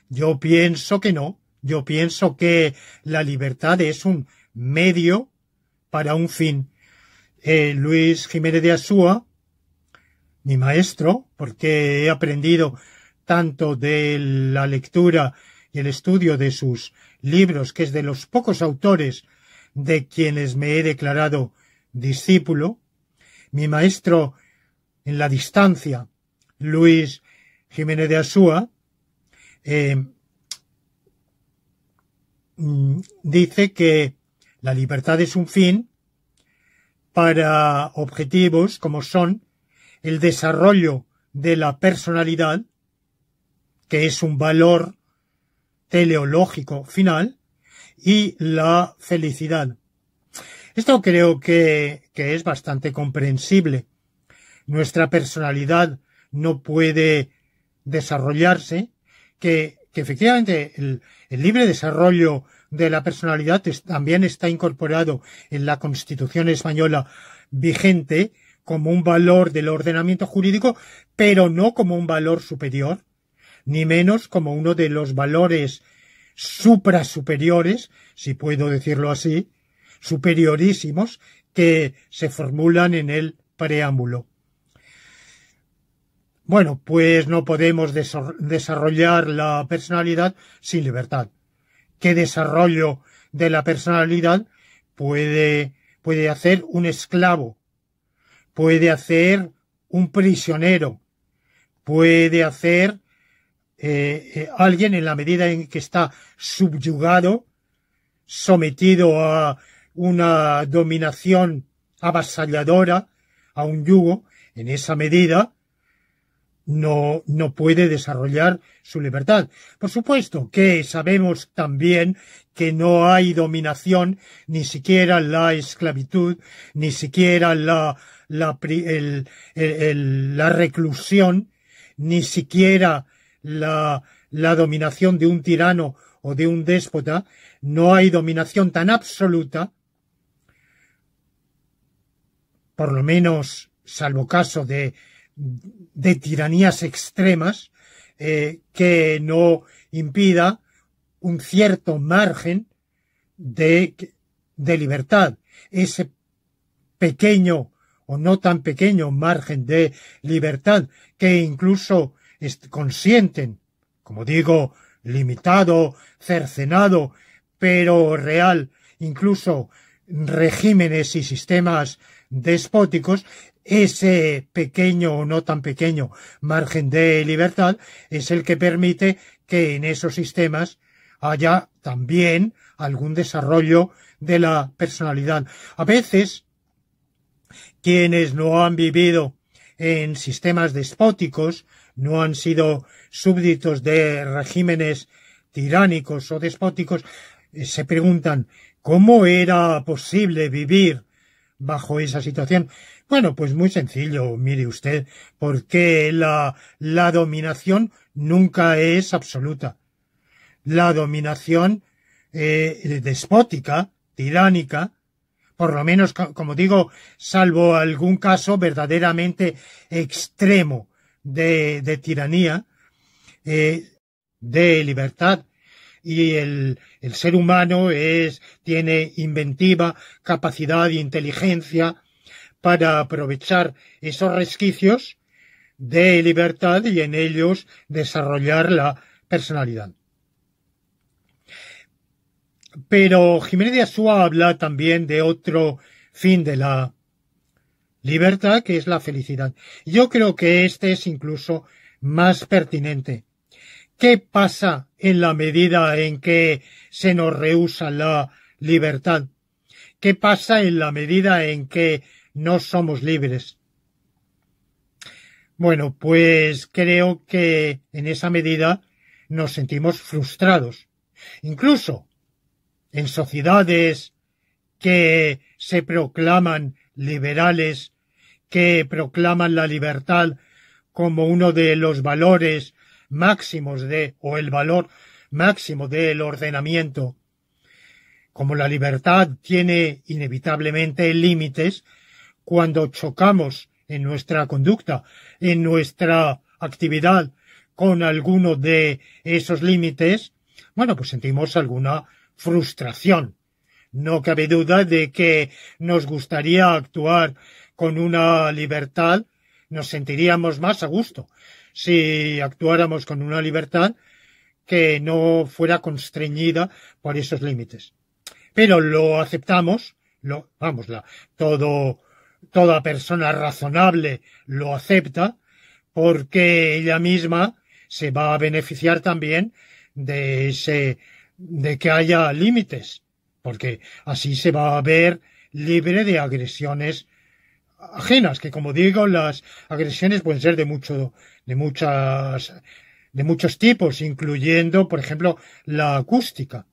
Yo pienso que no. Yo pienso que la libertad es un medio para un fin. Eh, Luis Jiménez de Asúa, mi maestro, porque he aprendido tanto de la lectura y el estudio de sus libros, que es de los pocos autores de quienes me he declarado discípulo, mi maestro en la distancia, Luis Jiménez de Asúa, eh, mm, dice que la libertad es un fin para objetivos como son el desarrollo de la personalidad, que es un valor teleológico final, y la felicidad. Esto creo que, es bastante comprensible. Nuestra personalidad no puede desarrollarse, que, efectivamente el, libre desarrollo de la personalidad también está incorporado en la Constitución española vigente como un valor del ordenamiento jurídico, pero no como un valor superior, ni menos como uno de los valores suprasuperiores, si puedo decirlo así, superiorísimos, que se formulan en el preámbulo. Bueno, pues no podemos desarrollar la personalidad sin libertad. ¿Qué desarrollo de la personalidad puede, puede hacer un esclavo puede hacer un prisionero, puede hacer eh, eh, alguien en la medida en que está subyugado, sometido a una dominación avasalladora, a un yugo, en esa medida no, no puede desarrollar su libertad. Por supuesto que sabemos también que no hay dominación, ni siquiera la esclavitud, ni siquiera la, la, la reclusión, ni siquiera la, la dominación de un tirano o de un déspota, no hay dominación tan absoluta, por lo menos salvo caso de de tiranías extremas eh, que no impida un cierto margen de libertad. Ese pequeño o no tan pequeño margen de libertad que incluso consienten, como digo, limitado, cercenado, pero real, incluso regímenes y sistemas despóticos, ese pequeño o no tan pequeño margen de libertad es el que permite que en esos sistemas haya también algún desarrollo de la personalidad. A veces, quienes no han vivido en sistemas despóticos, no han sido súbditos de regímenes tiránicos o despóticos, eh, se preguntan cómo era posible vivir bajo esa situación. Bueno, pues muy sencillo, mire usted, porque la, la dominación nunca es absoluta. La dominación eh, despótica, tiránica, por lo menos, como digo, salvo algún caso verdaderamente extremo de, de tiranía, eh, de libertad. Y el, el, ser humano es, tiene inventiva, capacidad, inteligencia, para aprovechar esos resquicios de libertad y en ellos desarrollar la personalidad. Pero Jiménez de habla también de otro fin de la libertad, que es la felicidad. Yo creo que este es incluso más pertinente. ¿Qué pasa en la medida en que se nos rehúsa la libertad? ¿Qué pasa en la medida en que no somos libres. Bueno, pues creo que en esa medida nos sentimos frustrados. Incluso en sociedades que se proclaman liberales, que proclaman la libertad como uno de los valores máximos de, o el valor máximo del ordenamiento. Como la libertad tiene inevitablemente límites, cuando chocamos en nuestra conducta, en nuestra actividad con alguno de esos límites, bueno, pues sentimos alguna frustración. No cabe duda de que nos gustaría actuar con una libertad, nos sentiríamos más a gusto si actuáramos con una libertad que no fuera constreñida por esos límites. Pero lo aceptamos, lo, vamos, todo toda persona razonable lo acepta, porque ella misma se va a beneficiar también de ese, de que haya límites, porque así se va a ver libre de agresiones ajenas, que como digo, las agresiones pueden ser de mucho, de muchas, de muchos tipos, incluyendo, por ejemplo, la acústica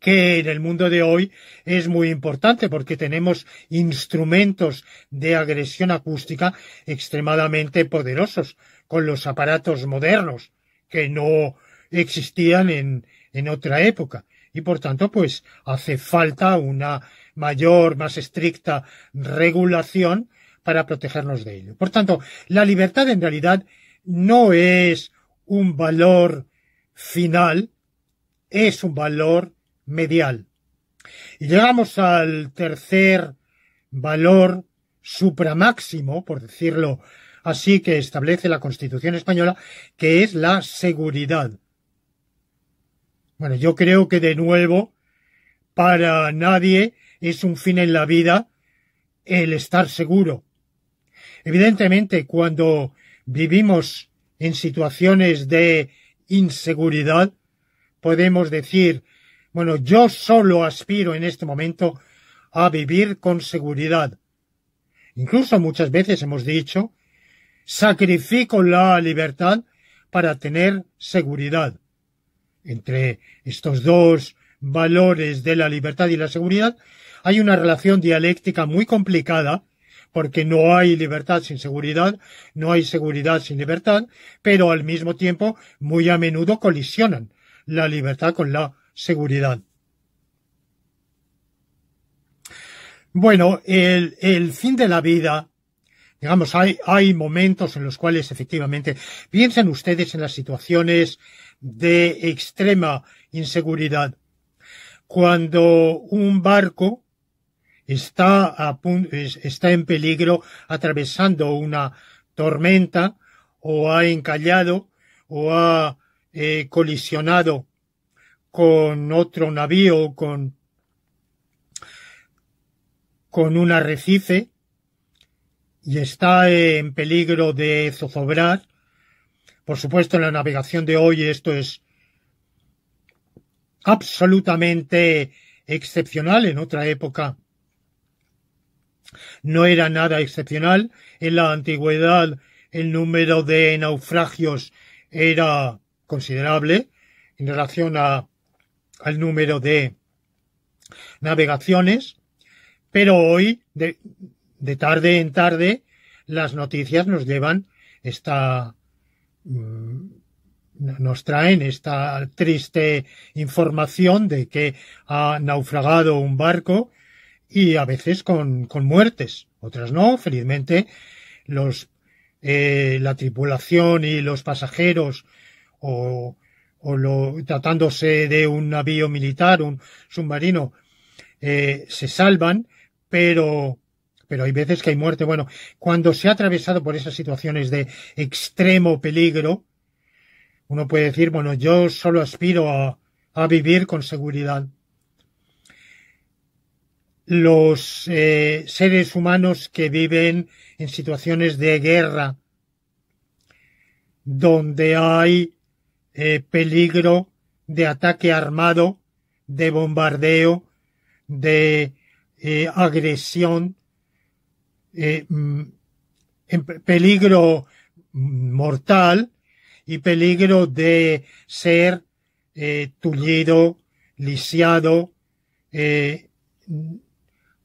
que en el mundo de hoy es muy importante porque tenemos instrumentos de agresión acústica extremadamente poderosos con los aparatos modernos que no existían en, en otra época y por tanto pues hace falta una mayor, más estricta regulación para protegernos de ello. Por tanto, la libertad en realidad no es un valor final, es un valor medial. Y llegamos al tercer valor supramáximo, por decirlo así, que establece la Constitución española, que es la seguridad. Bueno, yo creo que de nuevo, para nadie es un fin en la vida el estar seguro. Evidentemente, cuando vivimos en situaciones de inseguridad, podemos decir bueno, yo solo aspiro en este momento a vivir con seguridad. Incluso muchas veces hemos dicho, sacrifico la libertad para tener seguridad. Entre estos dos valores de la libertad y la seguridad hay una relación dialéctica muy complicada porque no hay libertad sin seguridad, no hay seguridad sin libertad, pero al mismo tiempo muy a menudo colisionan la libertad con la seguridad. Bueno, el, el fin de la vida, digamos, hay, hay momentos en los cuales efectivamente piensen ustedes en las situaciones de extrema inseguridad. Cuando un barco está, está en peligro atravesando una tormenta o ha encallado o ha eh, colisionado con otro navío, con, con un arrecife, y está en peligro de zozobrar. Por supuesto, en la navegación de hoy esto es absolutamente excepcional. En otra época no era nada excepcional. En la antigüedad el número de naufragios era considerable en relación a al número de navegaciones, pero hoy, de, tarde en tarde, las noticias nos llevan esta mm, nos traen esta triste información de que ha naufragado un barco y a veces con, con muertes, otras no, felizmente los eh, la tripulación y los pasajeros o o tratándose de un navío militar, un submarino, eh, se salvan, pero, pero hay veces que hay muerte. Bueno, cuando se ha atravesado por esas situaciones de extremo peligro, uno puede decir, bueno, yo solo aspiro a, vivir con seguridad. Los eh, seres humanos que viven en situaciones de guerra, donde hay eh, peligro de ataque armado, de bombardeo, de eh, agresión, eh, mm, peligro mortal y peligro de ser tullido, lisiado, de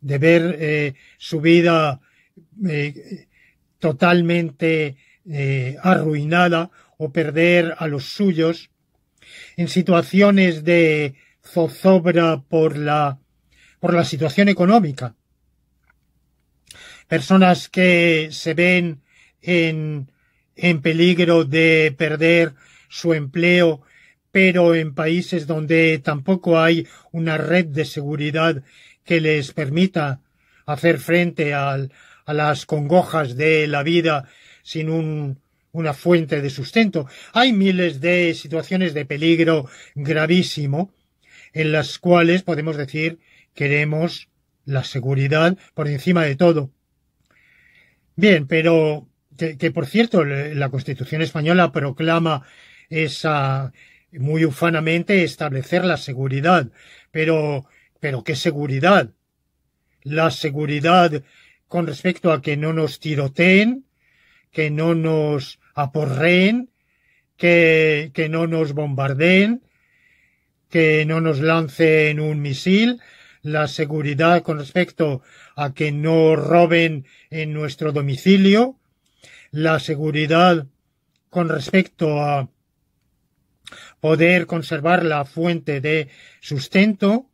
ver su vida totalmente arruinada o perder a los suyos, en situaciones de zozobra por la, por la situación económica, personas que se ven en, peligro de perder su empleo, pero en países donde tampoco hay una red de seguridad que les permita hacer frente a las congojas de la vida sin un una fuente de sustento. Hay miles de situaciones de peligro gravísimo en las cuales podemos decir queremos la seguridad por encima de todo. Bien, pero que, por cierto la Constitución española proclama esa muy ufanamente establecer la seguridad, pero pero qué seguridad? La seguridad con respecto a que no nos tiroteen, que no nos aporreen, que, que no nos bombardeen, que no nos lancen un misil, la seguridad con respecto a que no roben en nuestro domicilio, la seguridad con respecto a poder conservar la fuente de sustento,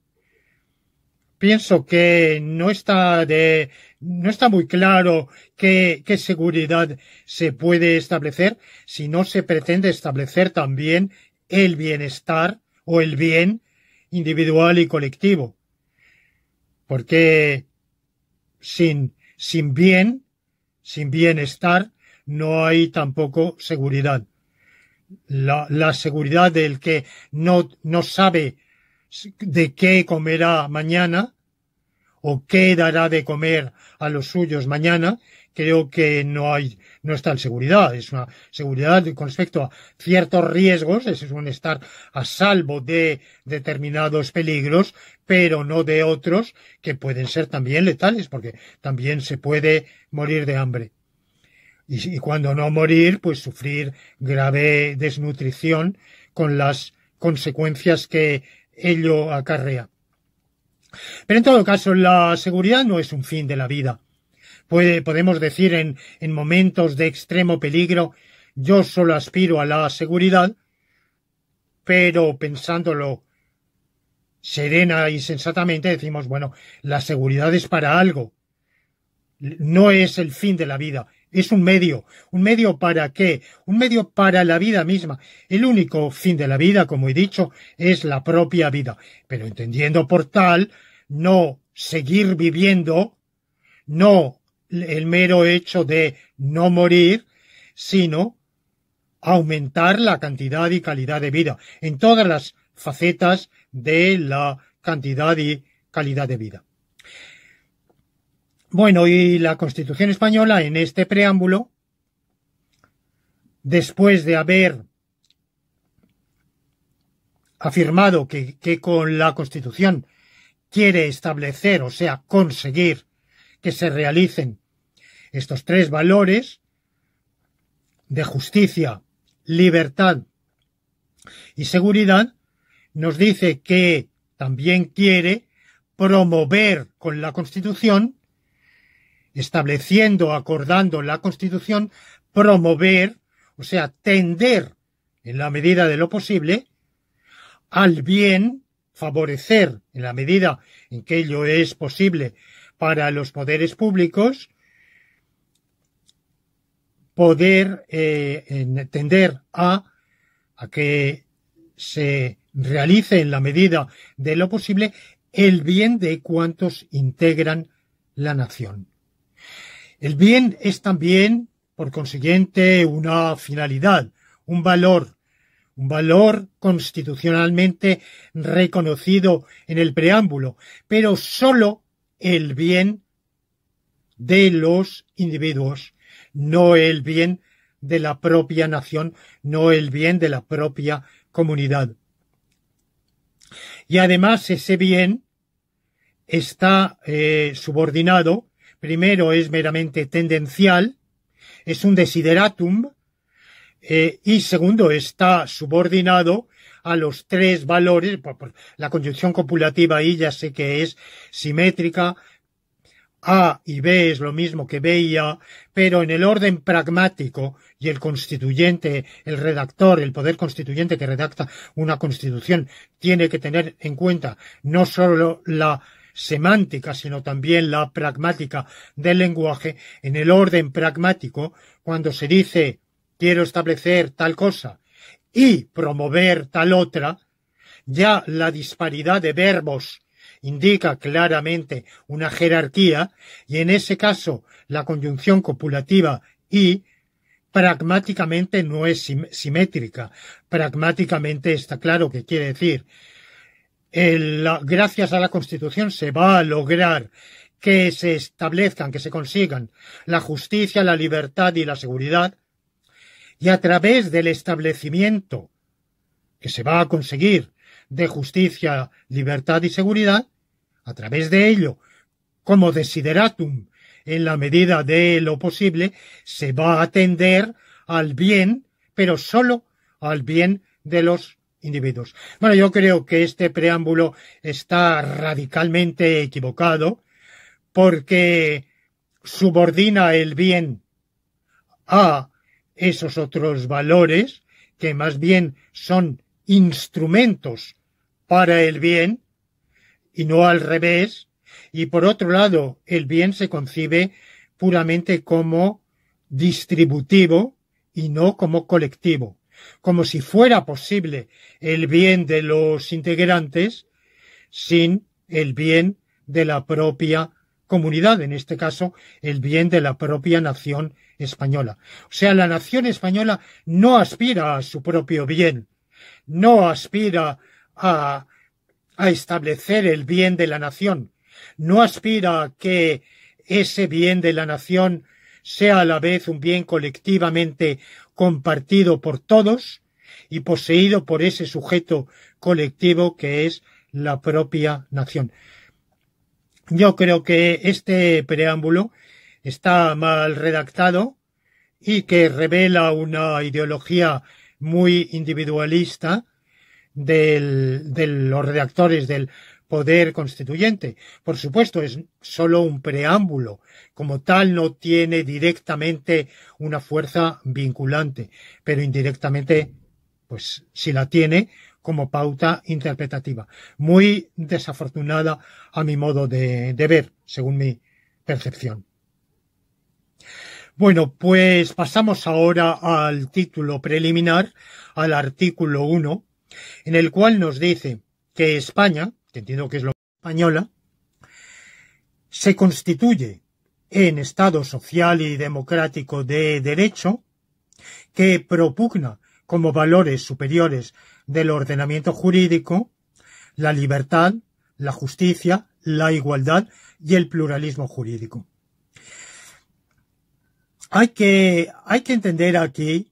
pienso que no está de, no está muy claro qué, qué seguridad se puede establecer si no se pretende establecer también el bienestar o el bien individual y colectivo. Porque sin, sin bien, sin bienestar, no hay tampoco seguridad. La, la seguridad del que no, no sabe de qué comerá mañana o qué dará de comer a los suyos mañana, creo que no hay, no es en seguridad. Es una seguridad con respecto a ciertos riesgos, es un estar a salvo de determinados peligros, pero no de otros que pueden ser también letales, porque también se puede morir de hambre. Y, y cuando no morir, pues sufrir grave desnutrición con las consecuencias que ello acarrea. Pero en todo caso, la seguridad no es un fin de la vida. podemos decir en, en momentos de extremo peligro, yo solo aspiro a la seguridad, pero pensándolo serena y sensatamente decimos, bueno, la seguridad es para algo, no es el fin de la vida, es un medio, un medio para qué, un medio para la vida misma. El único fin de la vida, como he dicho, es la propia vida, pero entendiendo por tal, no seguir viviendo, no el mero hecho de no morir, sino aumentar la cantidad y calidad de vida en todas las facetas de la cantidad y calidad de vida. Bueno, y la Constitución española en este preámbulo, después de haber afirmado que, que, con la Constitución quiere establecer, o sea, conseguir que se realicen estos tres valores de justicia, libertad y seguridad, nos dice que también quiere promover con la Constitución estableciendo, acordando la Constitución, promover, o sea, tender, en la medida de lo posible, al bien, favorecer, en la medida en que ello es posible para los poderes públicos, poder eh, tender a, a que se realice en la medida de lo posible el bien de cuantos integran la nación. El bien es también, por consiguiente, una finalidad, un valor, un valor constitucionalmente reconocido en el preámbulo, pero sólo el bien de los individuos, no el bien de la propia nación, no el bien de la propia comunidad. Y además ese bien está eh, subordinado primero es meramente tendencial, es un desideratum, eh, y segundo está subordinado a los tres valores, la conjunción copulativa ahí ya sé que es simétrica, A y B es lo mismo que B y A, pero en el orden pragmático y el constituyente, el redactor, el poder constituyente que redacta una constitución tiene que tener en cuenta no sólo la semántica, sino también la pragmática del lenguaje, en el orden pragmático, cuando se dice quiero establecer tal cosa y promover tal otra, ya la disparidad de verbos indica claramente una jerarquía y en ese caso la conjunción copulativa y pragmáticamente no es simétrica. Pragmáticamente está claro que quiere decir gracias a la Constitución se va a lograr que se establezcan, que se consigan la justicia, la libertad y la seguridad, y a través del establecimiento que se va a conseguir de justicia, libertad y seguridad, a través de ello, como desideratum, en la medida de lo posible, se va a atender al bien, pero sólo al bien de los individuos. Bueno, yo creo que este preámbulo está radicalmente equivocado porque subordina el bien a esos otros valores que más bien son instrumentos para el bien y no al revés. Y por otro lado, el bien se concibe puramente como distributivo y no como colectivo como si fuera posible el bien de los integrantes sin el bien de la propia comunidad, en este caso el bien de la propia nación española. O sea, la nación española no aspira a su propio bien, no aspira a, a establecer el bien de la nación, no aspira a que ese bien de la nación sea a la vez un bien colectivamente compartido por todos y poseído por ese sujeto colectivo que es la propia nación. Yo creo que este preámbulo está mal redactado y que revela una ideología muy individualista de los redactores del poder constituyente. Por supuesto, es solo un preámbulo. Como tal, no tiene directamente una fuerza vinculante, pero indirectamente, pues sí la tiene como pauta interpretativa. Muy desafortunada a mi modo de, ver, según mi percepción. Bueno, pues pasamos ahora al título preliminar, al artículo 1, en el cual nos dice que España, que entiendo que es lo española, se constituye en Estado social y democrático de derecho, que propugna como valores superiores del ordenamiento jurídico la libertad, la justicia, la igualdad y el pluralismo jurídico. Hay que, hay que entender aquí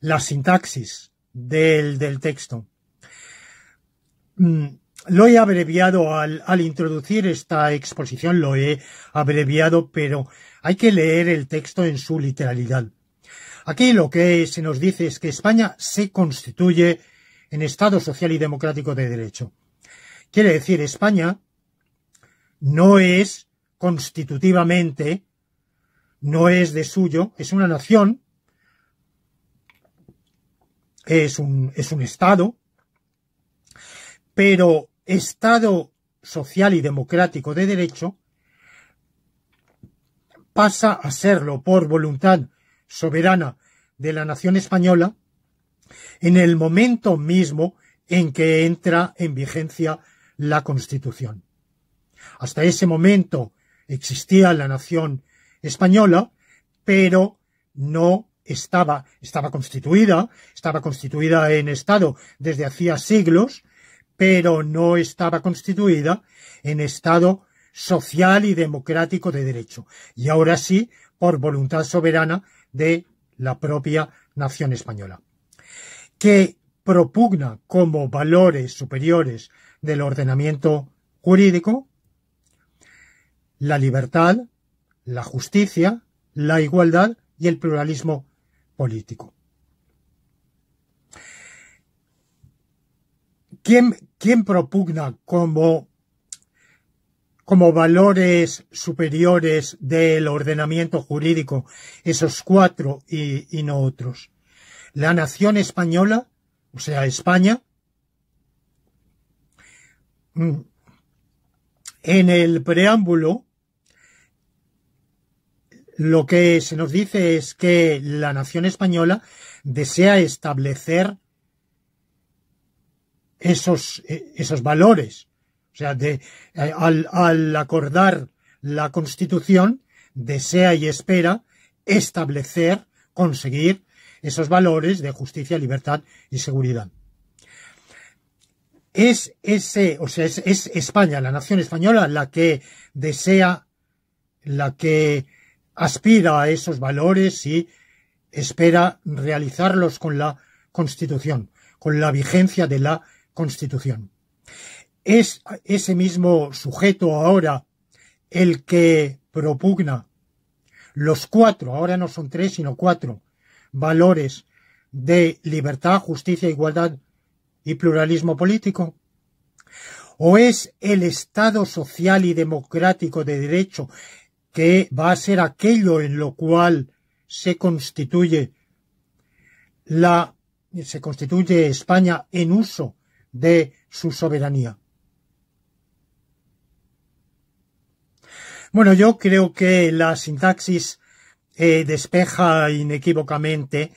la sintaxis del, del texto. Mm, lo he abreviado al, introducir esta exposición, lo he abreviado, pero hay que leer el texto en su literalidad. Aquí lo que se nos dice es que España se constituye en Estado social y democrático de derecho. Quiere decir, España no es constitutivamente, no es de suyo, es una nación, es un, es un Estado, pero Estado social y democrático de derecho pasa a serlo por voluntad soberana de la nación española en el momento mismo en que entra en vigencia la Constitución. Hasta ese momento existía la nación española, pero no estaba, estaba constituida, estaba constituida en Estado desde hacía siglos, pero no estaba constituida en Estado social y democrático de derecho, y ahora sí por voluntad soberana de la propia nación española, que propugna como valores superiores del ordenamiento jurídico la libertad, la justicia, la igualdad y el pluralismo político. ¿Quién, propugna como, como valores superiores del ordenamiento jurídico esos cuatro y, y no otros? ¿La nación española, o sea, España? Mm, en el preámbulo, lo que se nos dice es que la nación española desea establecer eh, esos, valores. O sea, de, eh, al, acordar la Constitución, desea y espera establecer, conseguir esos valores de justicia, libertad y seguridad. Es ese, o sea, es, España, la nación española, la que desea, la que aspira a esos valores y espera realizarlos con la Constitución, con la vigencia de la Constitución. Es ese mismo sujeto ahora el que propugna los cuatro, ahora no son tres, sino cuatro valores de libertad, justicia, igualdad y pluralismo político? ¿O es el Estado social y democrático de derecho que va a ser aquello en lo cual se constituye la se constituye España en uso de su soberanía. Bueno, yo creo que la sintaxis eh, despeja inequívocamente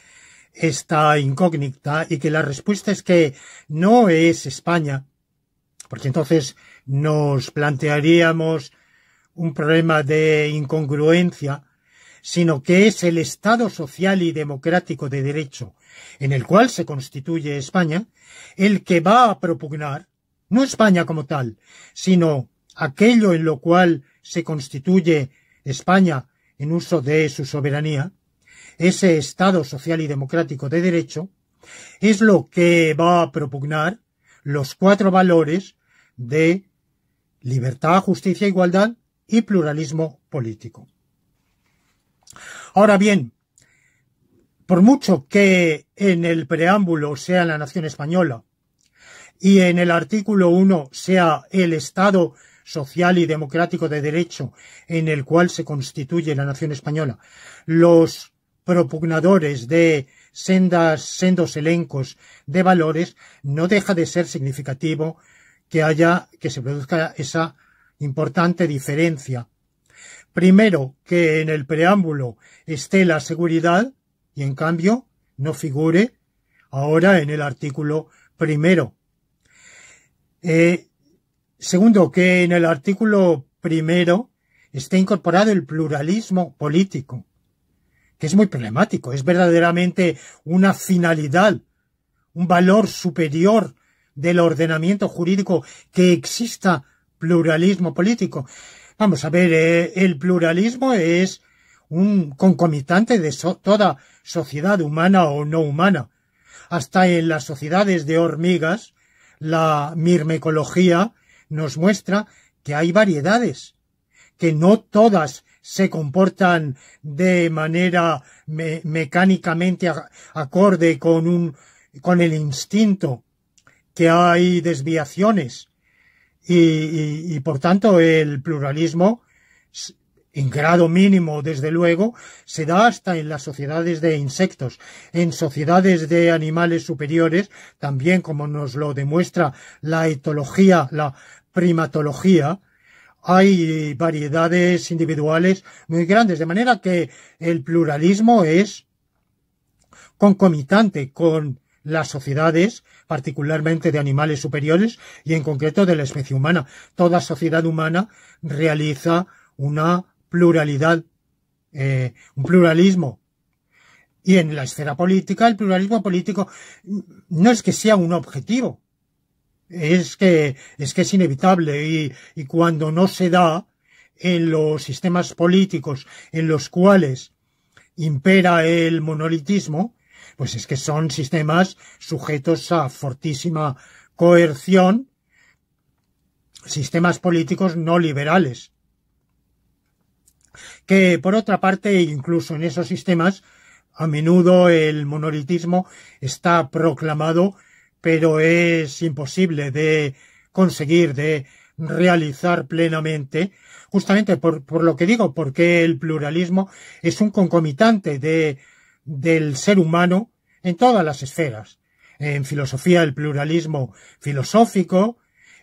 esta incógnita y que la respuesta es que no es España, porque entonces nos plantearíamos un problema de incongruencia sino que es el Estado social y democrático de derecho en el cual se constituye España, el que va a propugnar, no España como tal, sino aquello en lo cual se constituye España en uso de su soberanía, ese Estado social y democrático de derecho, es lo que va a propugnar los cuatro valores de libertad, justicia, igualdad y pluralismo político. Ahora bien, por mucho que en el preámbulo sea la nación española y en el artículo 1 sea el Estado social y democrático de derecho en el cual se constituye la nación española, los propugnadores de sendas, sendos elencos de valores, no deja de ser significativo que haya, que se produzca esa importante diferencia Primero, que en el preámbulo esté la seguridad y en cambio no figure ahora en el artículo primero. Eh, segundo, que en el artículo primero esté incorporado el pluralismo político, que es muy problemático, es verdaderamente una finalidad, un valor superior del ordenamiento jurídico que exista pluralismo político. Vamos a ver, eh, el pluralismo es un concomitante de toda sociedad humana o no humana. Hasta en las sociedades de hormigas, la mirmecología nos muestra que hay variedades, que no todas se comportan de manera mecánicamente acorde con un con el instinto, que hay desviaciones, y, por tanto el pluralismo en grado mínimo, desde luego, se da hasta en las sociedades de insectos, en sociedades de animales superiores, también como nos lo demuestra la etología, la primatología, hay variedades individuales muy grandes, de manera que el pluralismo es concomitante con las sociedades, particularmente de animales superiores y en concreto de la especie humana. Toda sociedad humana realiza una pluralidad, eh, un pluralismo. Y en la esfera política, el pluralismo político no es que sea un objetivo, es que es, que es inevitable y, y cuando no se da en los sistemas políticos en los cuales impera el monolitismo, pues es que son sistemas sujetos a fortísima coerción, sistemas políticos no liberales, que por otra parte, incluso en esos sistemas, a menudo el monolitismo está proclamado, pero es imposible de conseguir, de realizar plenamente, justamente por, por lo que digo, porque el pluralismo es un concomitante de del ser humano en todas las esferas. En filosofía el pluralismo filosófico,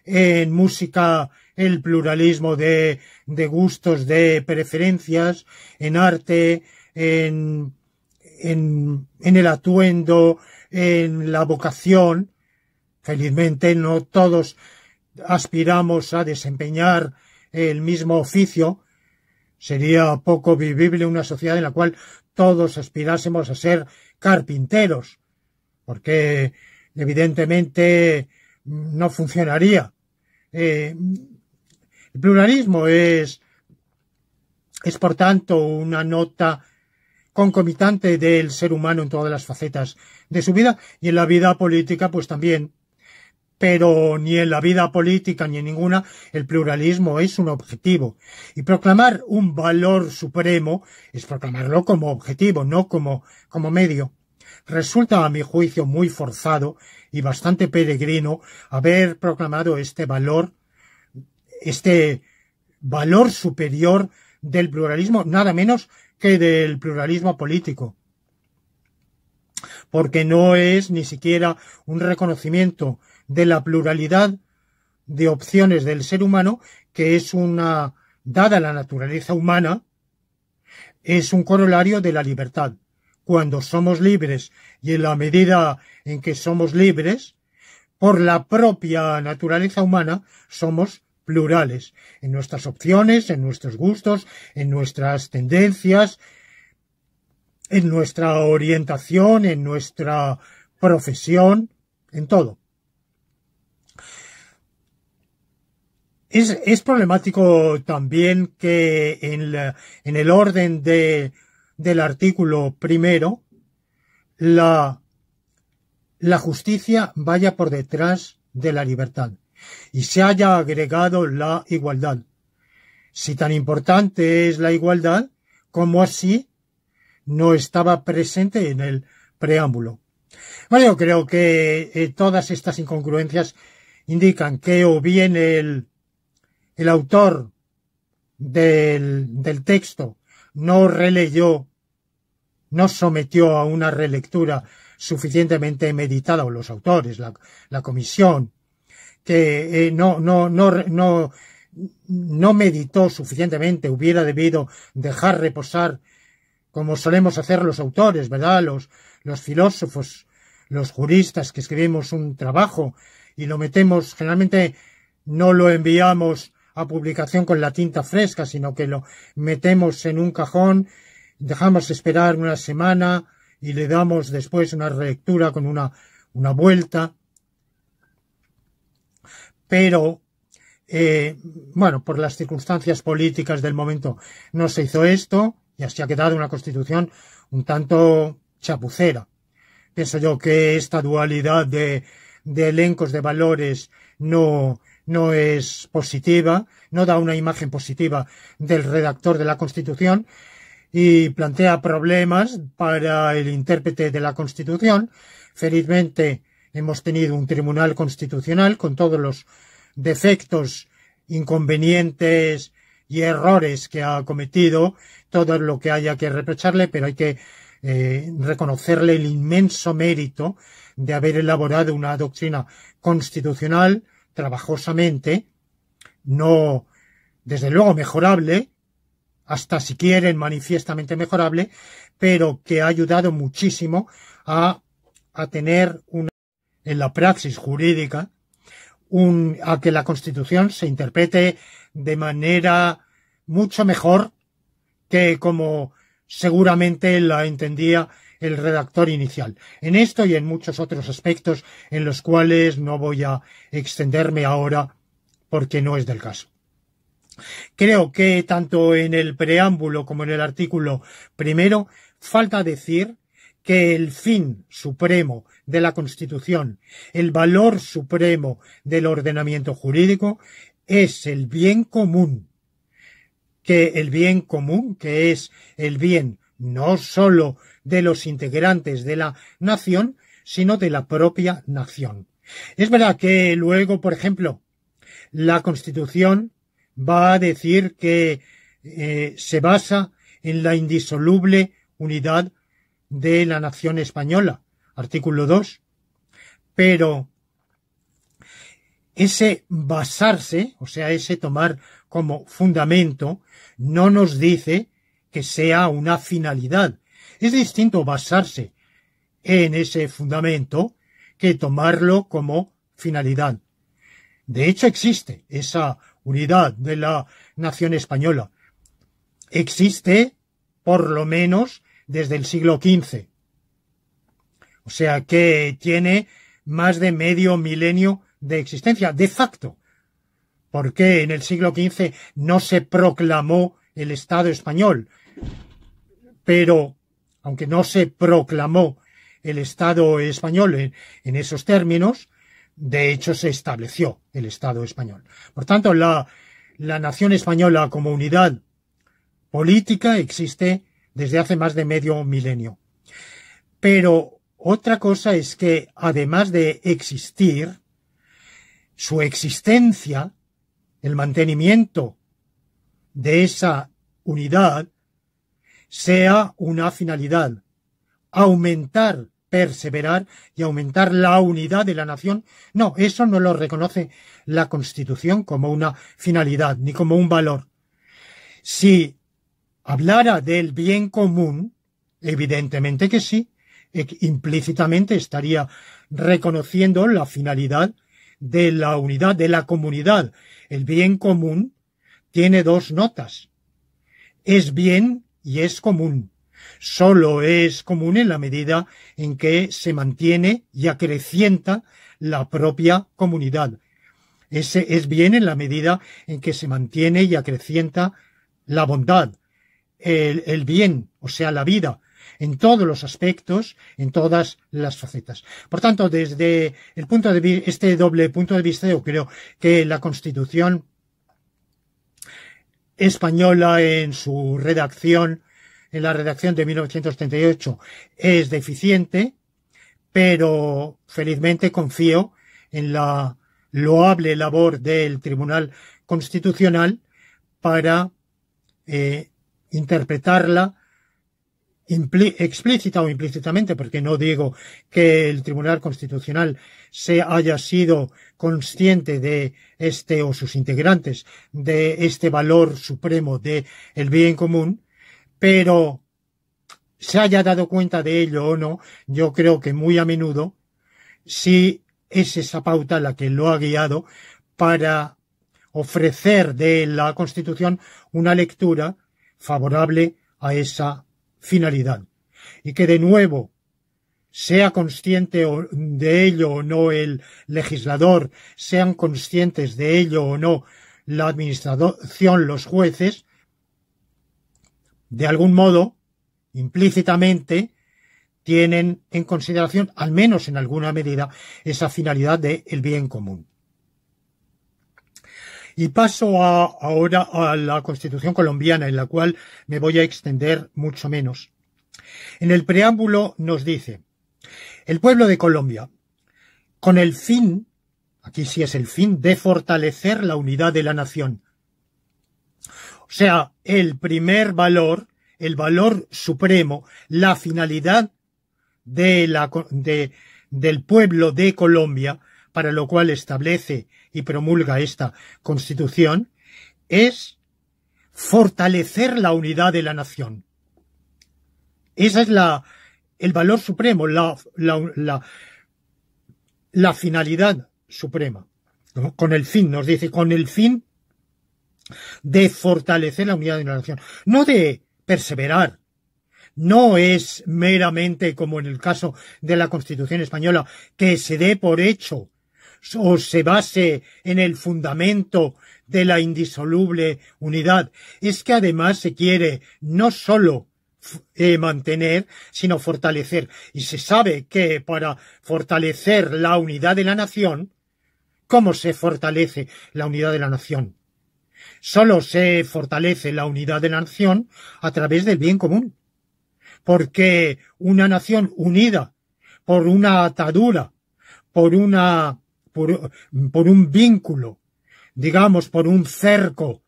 en música el pluralismo de, gustos, de preferencias, en arte, en, en, en el atuendo, en la vocación. Felizmente no todos aspiramos a desempeñar el mismo oficio, sería poco vivible una sociedad en la cual todos aspirásemos a ser carpinteros, porque evidentemente no funcionaría. Eh, el pluralismo es, es, por tanto, una nota concomitante del ser humano en todas las facetas de su vida y en la vida política, pues también pero ni en la vida política ni en ninguna el pluralismo es un objetivo. Y proclamar un valor supremo es proclamarlo como objetivo, no como, como medio. Resulta a mi juicio muy forzado y bastante peregrino haber proclamado este valor, este valor superior del pluralismo, nada menos que del pluralismo político. Porque no es ni siquiera un reconocimiento de la pluralidad de opciones del ser humano, que es una, dada la naturaleza humana, es un corolario de la libertad. Cuando somos libres y en la medida en que somos libres, por la propia naturaleza humana, somos plurales en nuestras opciones, en nuestros gustos, en nuestras tendencias, en nuestra orientación, en nuestra profesión, en todo. Es, es problemático también que en, en el orden de, del artículo primero, la, la justicia vaya por detrás de la libertad y se haya agregado la igualdad. Si tan importante es la igualdad, como así no estaba presente en el preámbulo. Bueno, yo creo que eh, todas estas incongruencias indican que o bien el, el autor del, del texto no releyó, no sometió a una relectura suficientemente meditada, o los autores, la, la comisión, que no, no, no, no, no meditó suficientemente, hubiera debido dejar reposar, como solemos hacer los autores, ¿verdad? Los, los filósofos, los juristas que escribimos un trabajo y lo metemos, generalmente no lo enviamos a publicación con la tinta fresca, sino que lo metemos en un cajón, dejamos esperar una semana y le damos después una relectura con una, una vuelta. Pero, eh, bueno, por las circunstancias políticas del momento no se hizo esto y así ha quedado una constitución un tanto chapucera. Pienso yo que esta dualidad de, de elencos de valores no, no es positiva, no da una imagen positiva del redactor de la Constitución y plantea problemas para el intérprete de la Constitución. Felizmente hemos tenido un tribunal constitucional con todos los defectos, inconvenientes y errores que ha cometido, todo lo que haya que reprocharle, pero hay que eh, reconocerle el inmenso mérito de haber elaborado una doctrina constitucional trabajosamente, no, desde luego, mejorable, hasta si quieren manifiestamente mejorable, pero que ha ayudado muchísimo a, a tener una, en la praxis jurídica un, a que la Constitución se interprete de manera mucho mejor que como seguramente la entendía el redactor inicial. En esto y en muchos otros aspectos en los cuales no voy a extenderme ahora porque no es del caso. Creo que tanto en el preámbulo como en el artículo primero falta decir que el fin supremo de la Constitución, el valor supremo del ordenamiento jurídico, es el bien común, que el bien común, que es el bien no sólo de los integrantes de la nación, sino de la propia nación. Es verdad que luego, por ejemplo, la Constitución va a decir que eh, se basa en la indisoluble unidad de la nación española, artículo 2, pero ese basarse, o sea, ese tomar como fundamento, no nos dice que sea una finalidad, es distinto basarse en ese fundamento que tomarlo como finalidad. De hecho existe esa unidad de la nación española. Existe, por lo menos, desde el siglo XV. O sea que tiene más de medio milenio de existencia, de facto. porque en el siglo XV no se proclamó el Estado español? Pero aunque no se proclamó el Estado español en, esos términos, de hecho se estableció el Estado español. Por tanto, la nación española como unidad política existe desde hace más de medio milenio. Pero otra cosa es que, además de existir, su existencia, el mantenimiento de esa unidad, sea una finalidad, aumentar, perseverar y aumentar la unidad de la nación. No, eso no lo reconoce la Constitución como una finalidad ni como un valor. Si hablara del bien común, evidentemente que sí, e implícitamente estaría reconociendo la finalidad de la unidad, de la comunidad. El bien común tiene dos notas. Es bien y es común. Solo es común en la medida en que se mantiene y acrecienta la propia comunidad. Ese es bien en la medida en que se mantiene y acrecienta la bondad, el, bien, o sea, la vida, en todos los aspectos, en todas las facetas. Por tanto, desde el punto de este doble punto de vista, yo creo que la Constitución española en su redacción, en la redacción de 1938, es deficiente, pero felizmente confío en la loable labor del Tribunal Constitucional para eh, interpretarla explícita o implícitamente, porque no digo que el Tribunal Constitucional se haya sido consciente de este o sus integrantes de este valor supremo de el bien común, pero se haya dado cuenta de ello o no, yo creo que muy a menudo sí es esa pauta la que lo ha guiado para ofrecer de la Constitución una lectura favorable a esa finalidad. Y que de nuevo sea consciente de ello o no el legislador, sean conscientes de ello o no la administración, los jueces, de algún modo, implícitamente, tienen en consideración, al menos en alguna medida, esa finalidad del bien común. Y paso a, ahora a la Constitución colombiana, en la cual me voy a extender mucho menos. En el preámbulo nos dice, el pueblo de Colombia, con el fin, aquí sí es el fin, de fortalecer la unidad de la nación. O sea, el primer valor, el valor supremo, la finalidad de la, de, del pueblo de Colombia para lo cual establece y promulga esta Constitución, es fortalecer la unidad de la nación. Ese es la, el valor supremo, la, la, la, finalidad suprema. Con el fin, nos dice, con el fin de fortalecer la unidad de la nación, no de perseverar. No es meramente como en el caso de la Constitución española, que se dé por hecho o se base en el fundamento de la indisoluble unidad, es que además se quiere no sólo eh, mantener, sino fortalecer. Y se sabe que para fortalecer la unidad de la nación, ¿cómo se fortalece la unidad de la nación? Solo se fortalece la unidad de la nación a través del bien común. Porque una nación unida por una atadura, por una por, un vínculo, digamos, por un cerco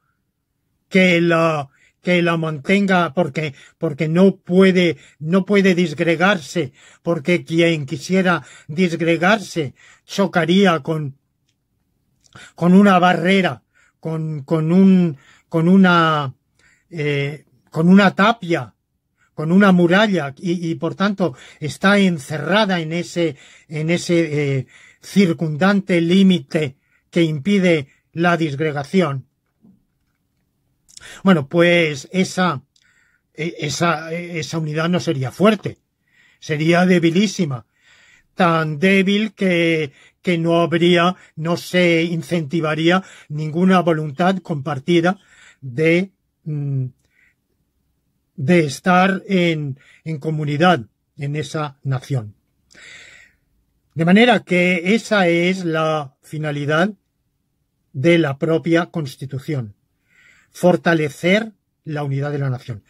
que la, que la mantenga porque, porque no puede, no puede disgregarse, porque quien quisiera disgregarse chocaría con, con una barrera, con, con un, con una, eh, con una tapia, con una muralla y, por tanto está encerrada en ese, en ese, eh, circundante límite que impide la disgregación. Bueno, pues esa, e, esa, e, esa unidad no sería fuerte, sería debilísima, tan débil que, que no habría, no se incentivaría ninguna voluntad compartida de, mm, de estar en, en comunidad en esa nación. De manera que esa es la finalidad de la propia Constitución, fortalecer la unidad de la nación.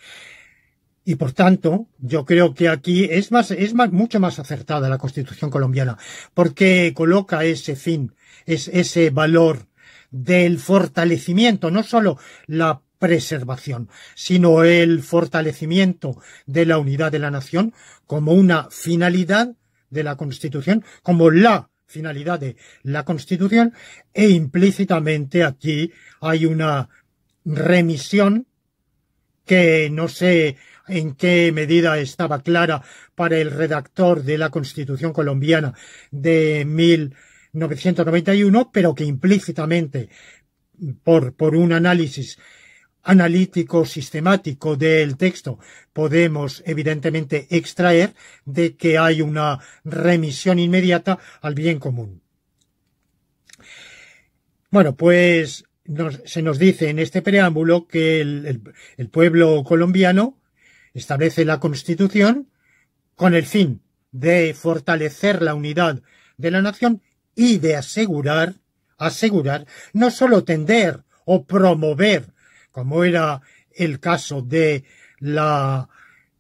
Y por tanto, yo creo que aquí es más, es mucho más acertada la Constitución colombiana, porque coloca ese fin, ese valor del fortalecimiento, no solo la preservación, sino el fortalecimiento de la unidad de la nación como una finalidad de la Constitución, como la finalidad de la Constitución, e implícitamente aquí hay una remisión que no sé en qué medida estaba clara para el redactor de la Constitución colombiana de 1991, pero que implícitamente, por, por un análisis analítico sistemático del texto podemos evidentemente extraer de que hay una remisión inmediata al bien común. Bueno, pues se nos dice en este preámbulo que el, pueblo colombiano establece la Constitución con el fin de fortalecer la unidad de la nación y de asegurar, asegurar, no sólo tender o promover como era el caso de la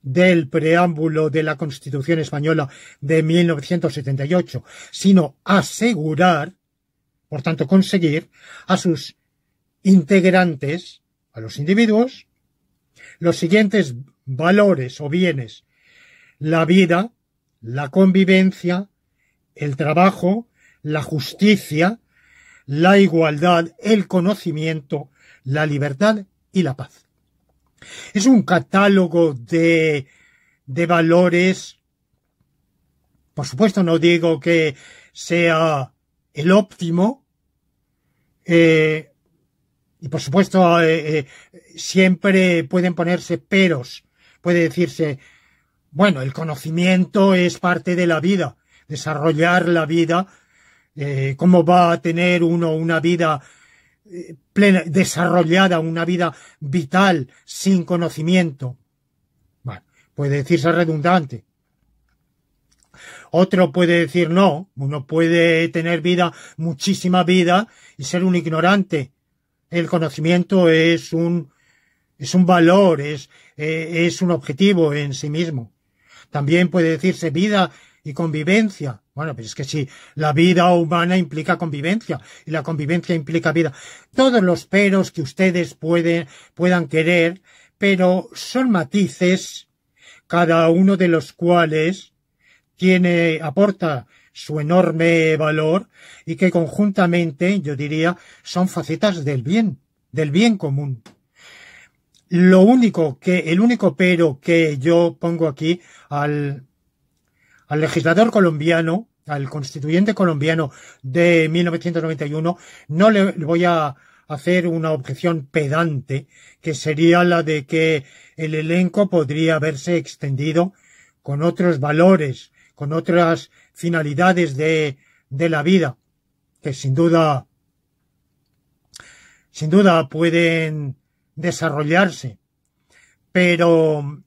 del preámbulo de la Constitución Española de 1978, sino asegurar, por tanto conseguir, a sus integrantes, a los individuos, los siguientes valores o bienes, la vida, la convivencia, el trabajo, la justicia, la igualdad, el conocimiento, la libertad y la paz. Es un catálogo de, de valores. Por supuesto, no digo que sea el óptimo. Eh, y por supuesto, eh, eh, siempre pueden ponerse peros. Puede decirse, bueno, el conocimiento es parte de la vida. Desarrollar la vida. ¿Cómo va a tener uno una vida eh, plena, desarrollada, una vida vital, sin conocimiento. Bueno, puede decirse redundante. Otro puede decir no, uno puede tener vida, muchísima vida, y ser un ignorante. El conocimiento es un, es un valor, es, eh, es un objetivo en sí mismo. También puede decirse vida y convivencia. Bueno, pero es que sí, la vida humana implica convivencia y la convivencia implica vida. Todos los peros que ustedes pueden, puedan querer, pero son matices, cada uno de los cuales tiene, aporta su enorme valor y que conjuntamente, yo diría, son facetas del bien, del bien común. Lo único que, el único pero que yo pongo aquí al al legislador colombiano, al constituyente colombiano de 1991, no le, voy a hacer una objeción pedante, que sería la de que el elenco podría haberse extendido con otros valores, con otras finalidades de, de la vida, que sin duda, sin duda pueden desarrollarse. Pero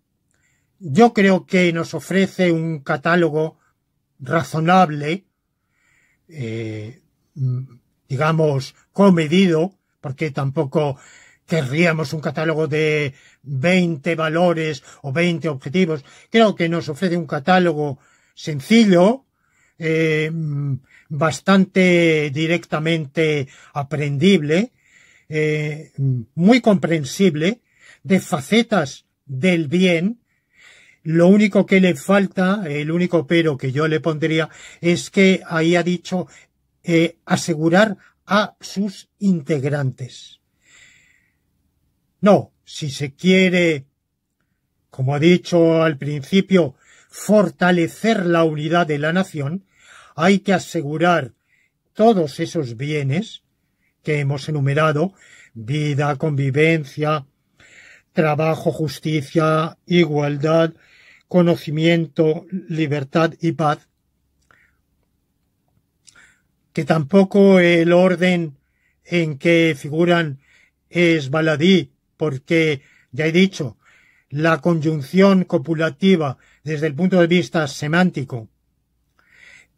yo creo que nos ofrece un catálogo razonable, eh, digamos, comedido, porque tampoco querríamos un catálogo de 20 valores o 20 objetivos. Creo que nos ofrece un catálogo sencillo, eh, bastante directamente aprendible, eh, muy comprensible, de facetas del bien, lo único que le falta, el único pero que yo le pondría, es que ahí ha dicho eh, asegurar a sus integrantes. No, si se quiere, como ha dicho al principio, fortalecer la unidad de la nación, hay que asegurar todos esos bienes que hemos enumerado, vida, convivencia, trabajo, justicia, igualdad, conocimiento, libertad y paz, que tampoco el orden en que figuran es baladí, porque, ya he dicho, la conjunción copulativa desde el punto de vista semántico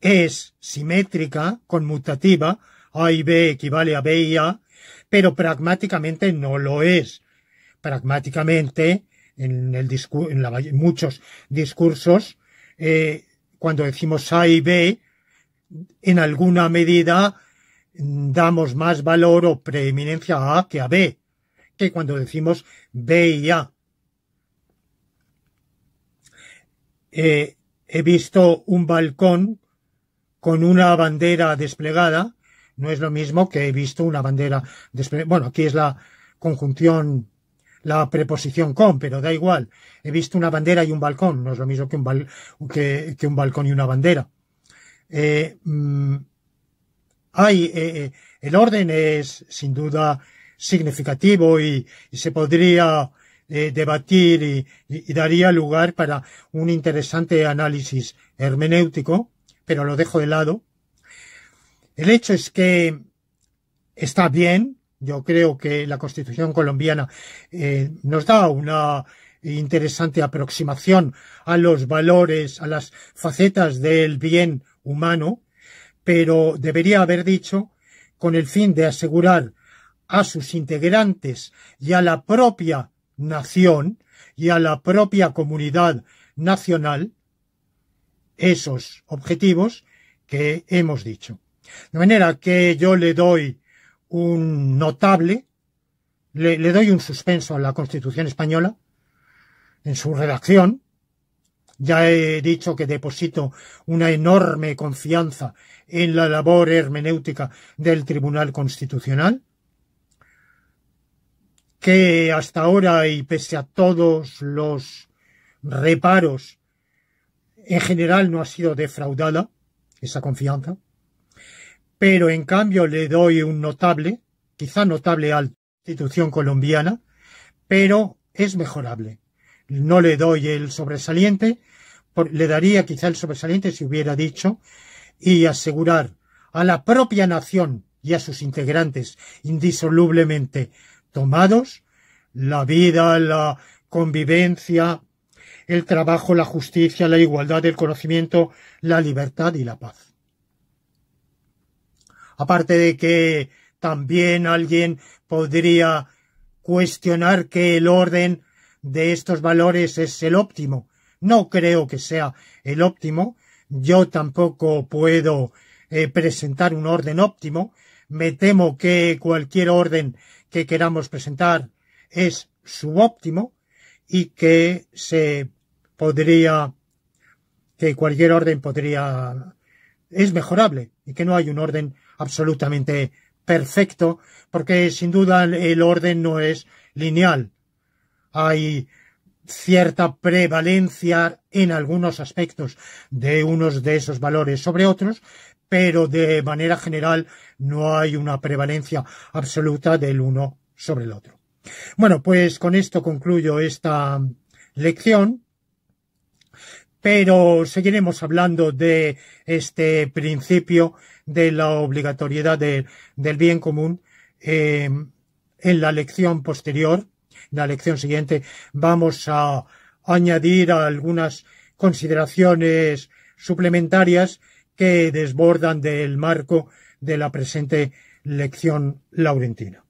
es simétrica, conmutativa, A y B equivale a B y A, pero pragmáticamente no lo es. Pragmáticamente en, el en, la, muchos discursos, eh, cuando decimos A y B, en alguna medida mm, damos más valor o preeminencia a A que a B, que cuando decimos B y A. Eh, he visto un balcón con una bandera desplegada, no es lo mismo que he visto una bandera desplegada. Bueno, aquí es la conjunción la preposición con, pero da igual. He visto una bandera y un balcón, no es lo mismo que un, que, un balcón y una bandera. Eh, mm, hay, eh, eh, el orden es sin duda significativo y, se podría debatir y daría lugar para un interesante análisis hermenéutico, pero lo dejo de lado. El hecho es que está bien yo creo que la Constitución colombiana eh, nos da una interesante aproximación a los valores, a las facetas del bien humano, pero debería haber dicho, con el fin de asegurar a sus integrantes y a la propia nación y a la propia comunidad nacional, esos objetivos que hemos dicho. De manera que yo le doy un notable, le, doy un suspenso a la Constitución española en su redacción. Ya he dicho que deposito una enorme confianza en la labor hermenéutica del Tribunal Constitucional, que hasta ahora y pese a todos los reparos, en general no ha sido defraudada esa confianza pero en cambio le doy un notable, quizá notable a la institución colombiana, pero es mejorable. No le doy el sobresaliente, le daría quizá el sobresaliente si hubiera dicho, y asegurar a la propia nación y a sus integrantes indisolublemente tomados, la vida, la convivencia, el trabajo, la justicia, la igualdad, el conocimiento, la libertad y la paz. Aparte de que también alguien podría cuestionar que el orden de estos valores es el óptimo. No creo que sea el óptimo. Yo tampoco puedo eh, presentar un orden óptimo. Me temo que cualquier orden que queramos presentar es subóptimo y que se podría que cualquier orden podría es mejorable y que no hay un orden absolutamente perfecto, porque sin duda el orden no es lineal. Hay cierta prevalencia en algunos aspectos de unos de esos valores sobre otros, pero de manera general no hay una prevalencia absoluta del uno sobre el otro. Bueno, pues con esto concluyo esta lección pero seguiremos hablando de este principio de la obligatoriedad del bien común em, en la lección posterior. En la lección siguiente vamos a añadir algunas consideraciones suplementarias que desbordan del marco de la presente lección laurentina.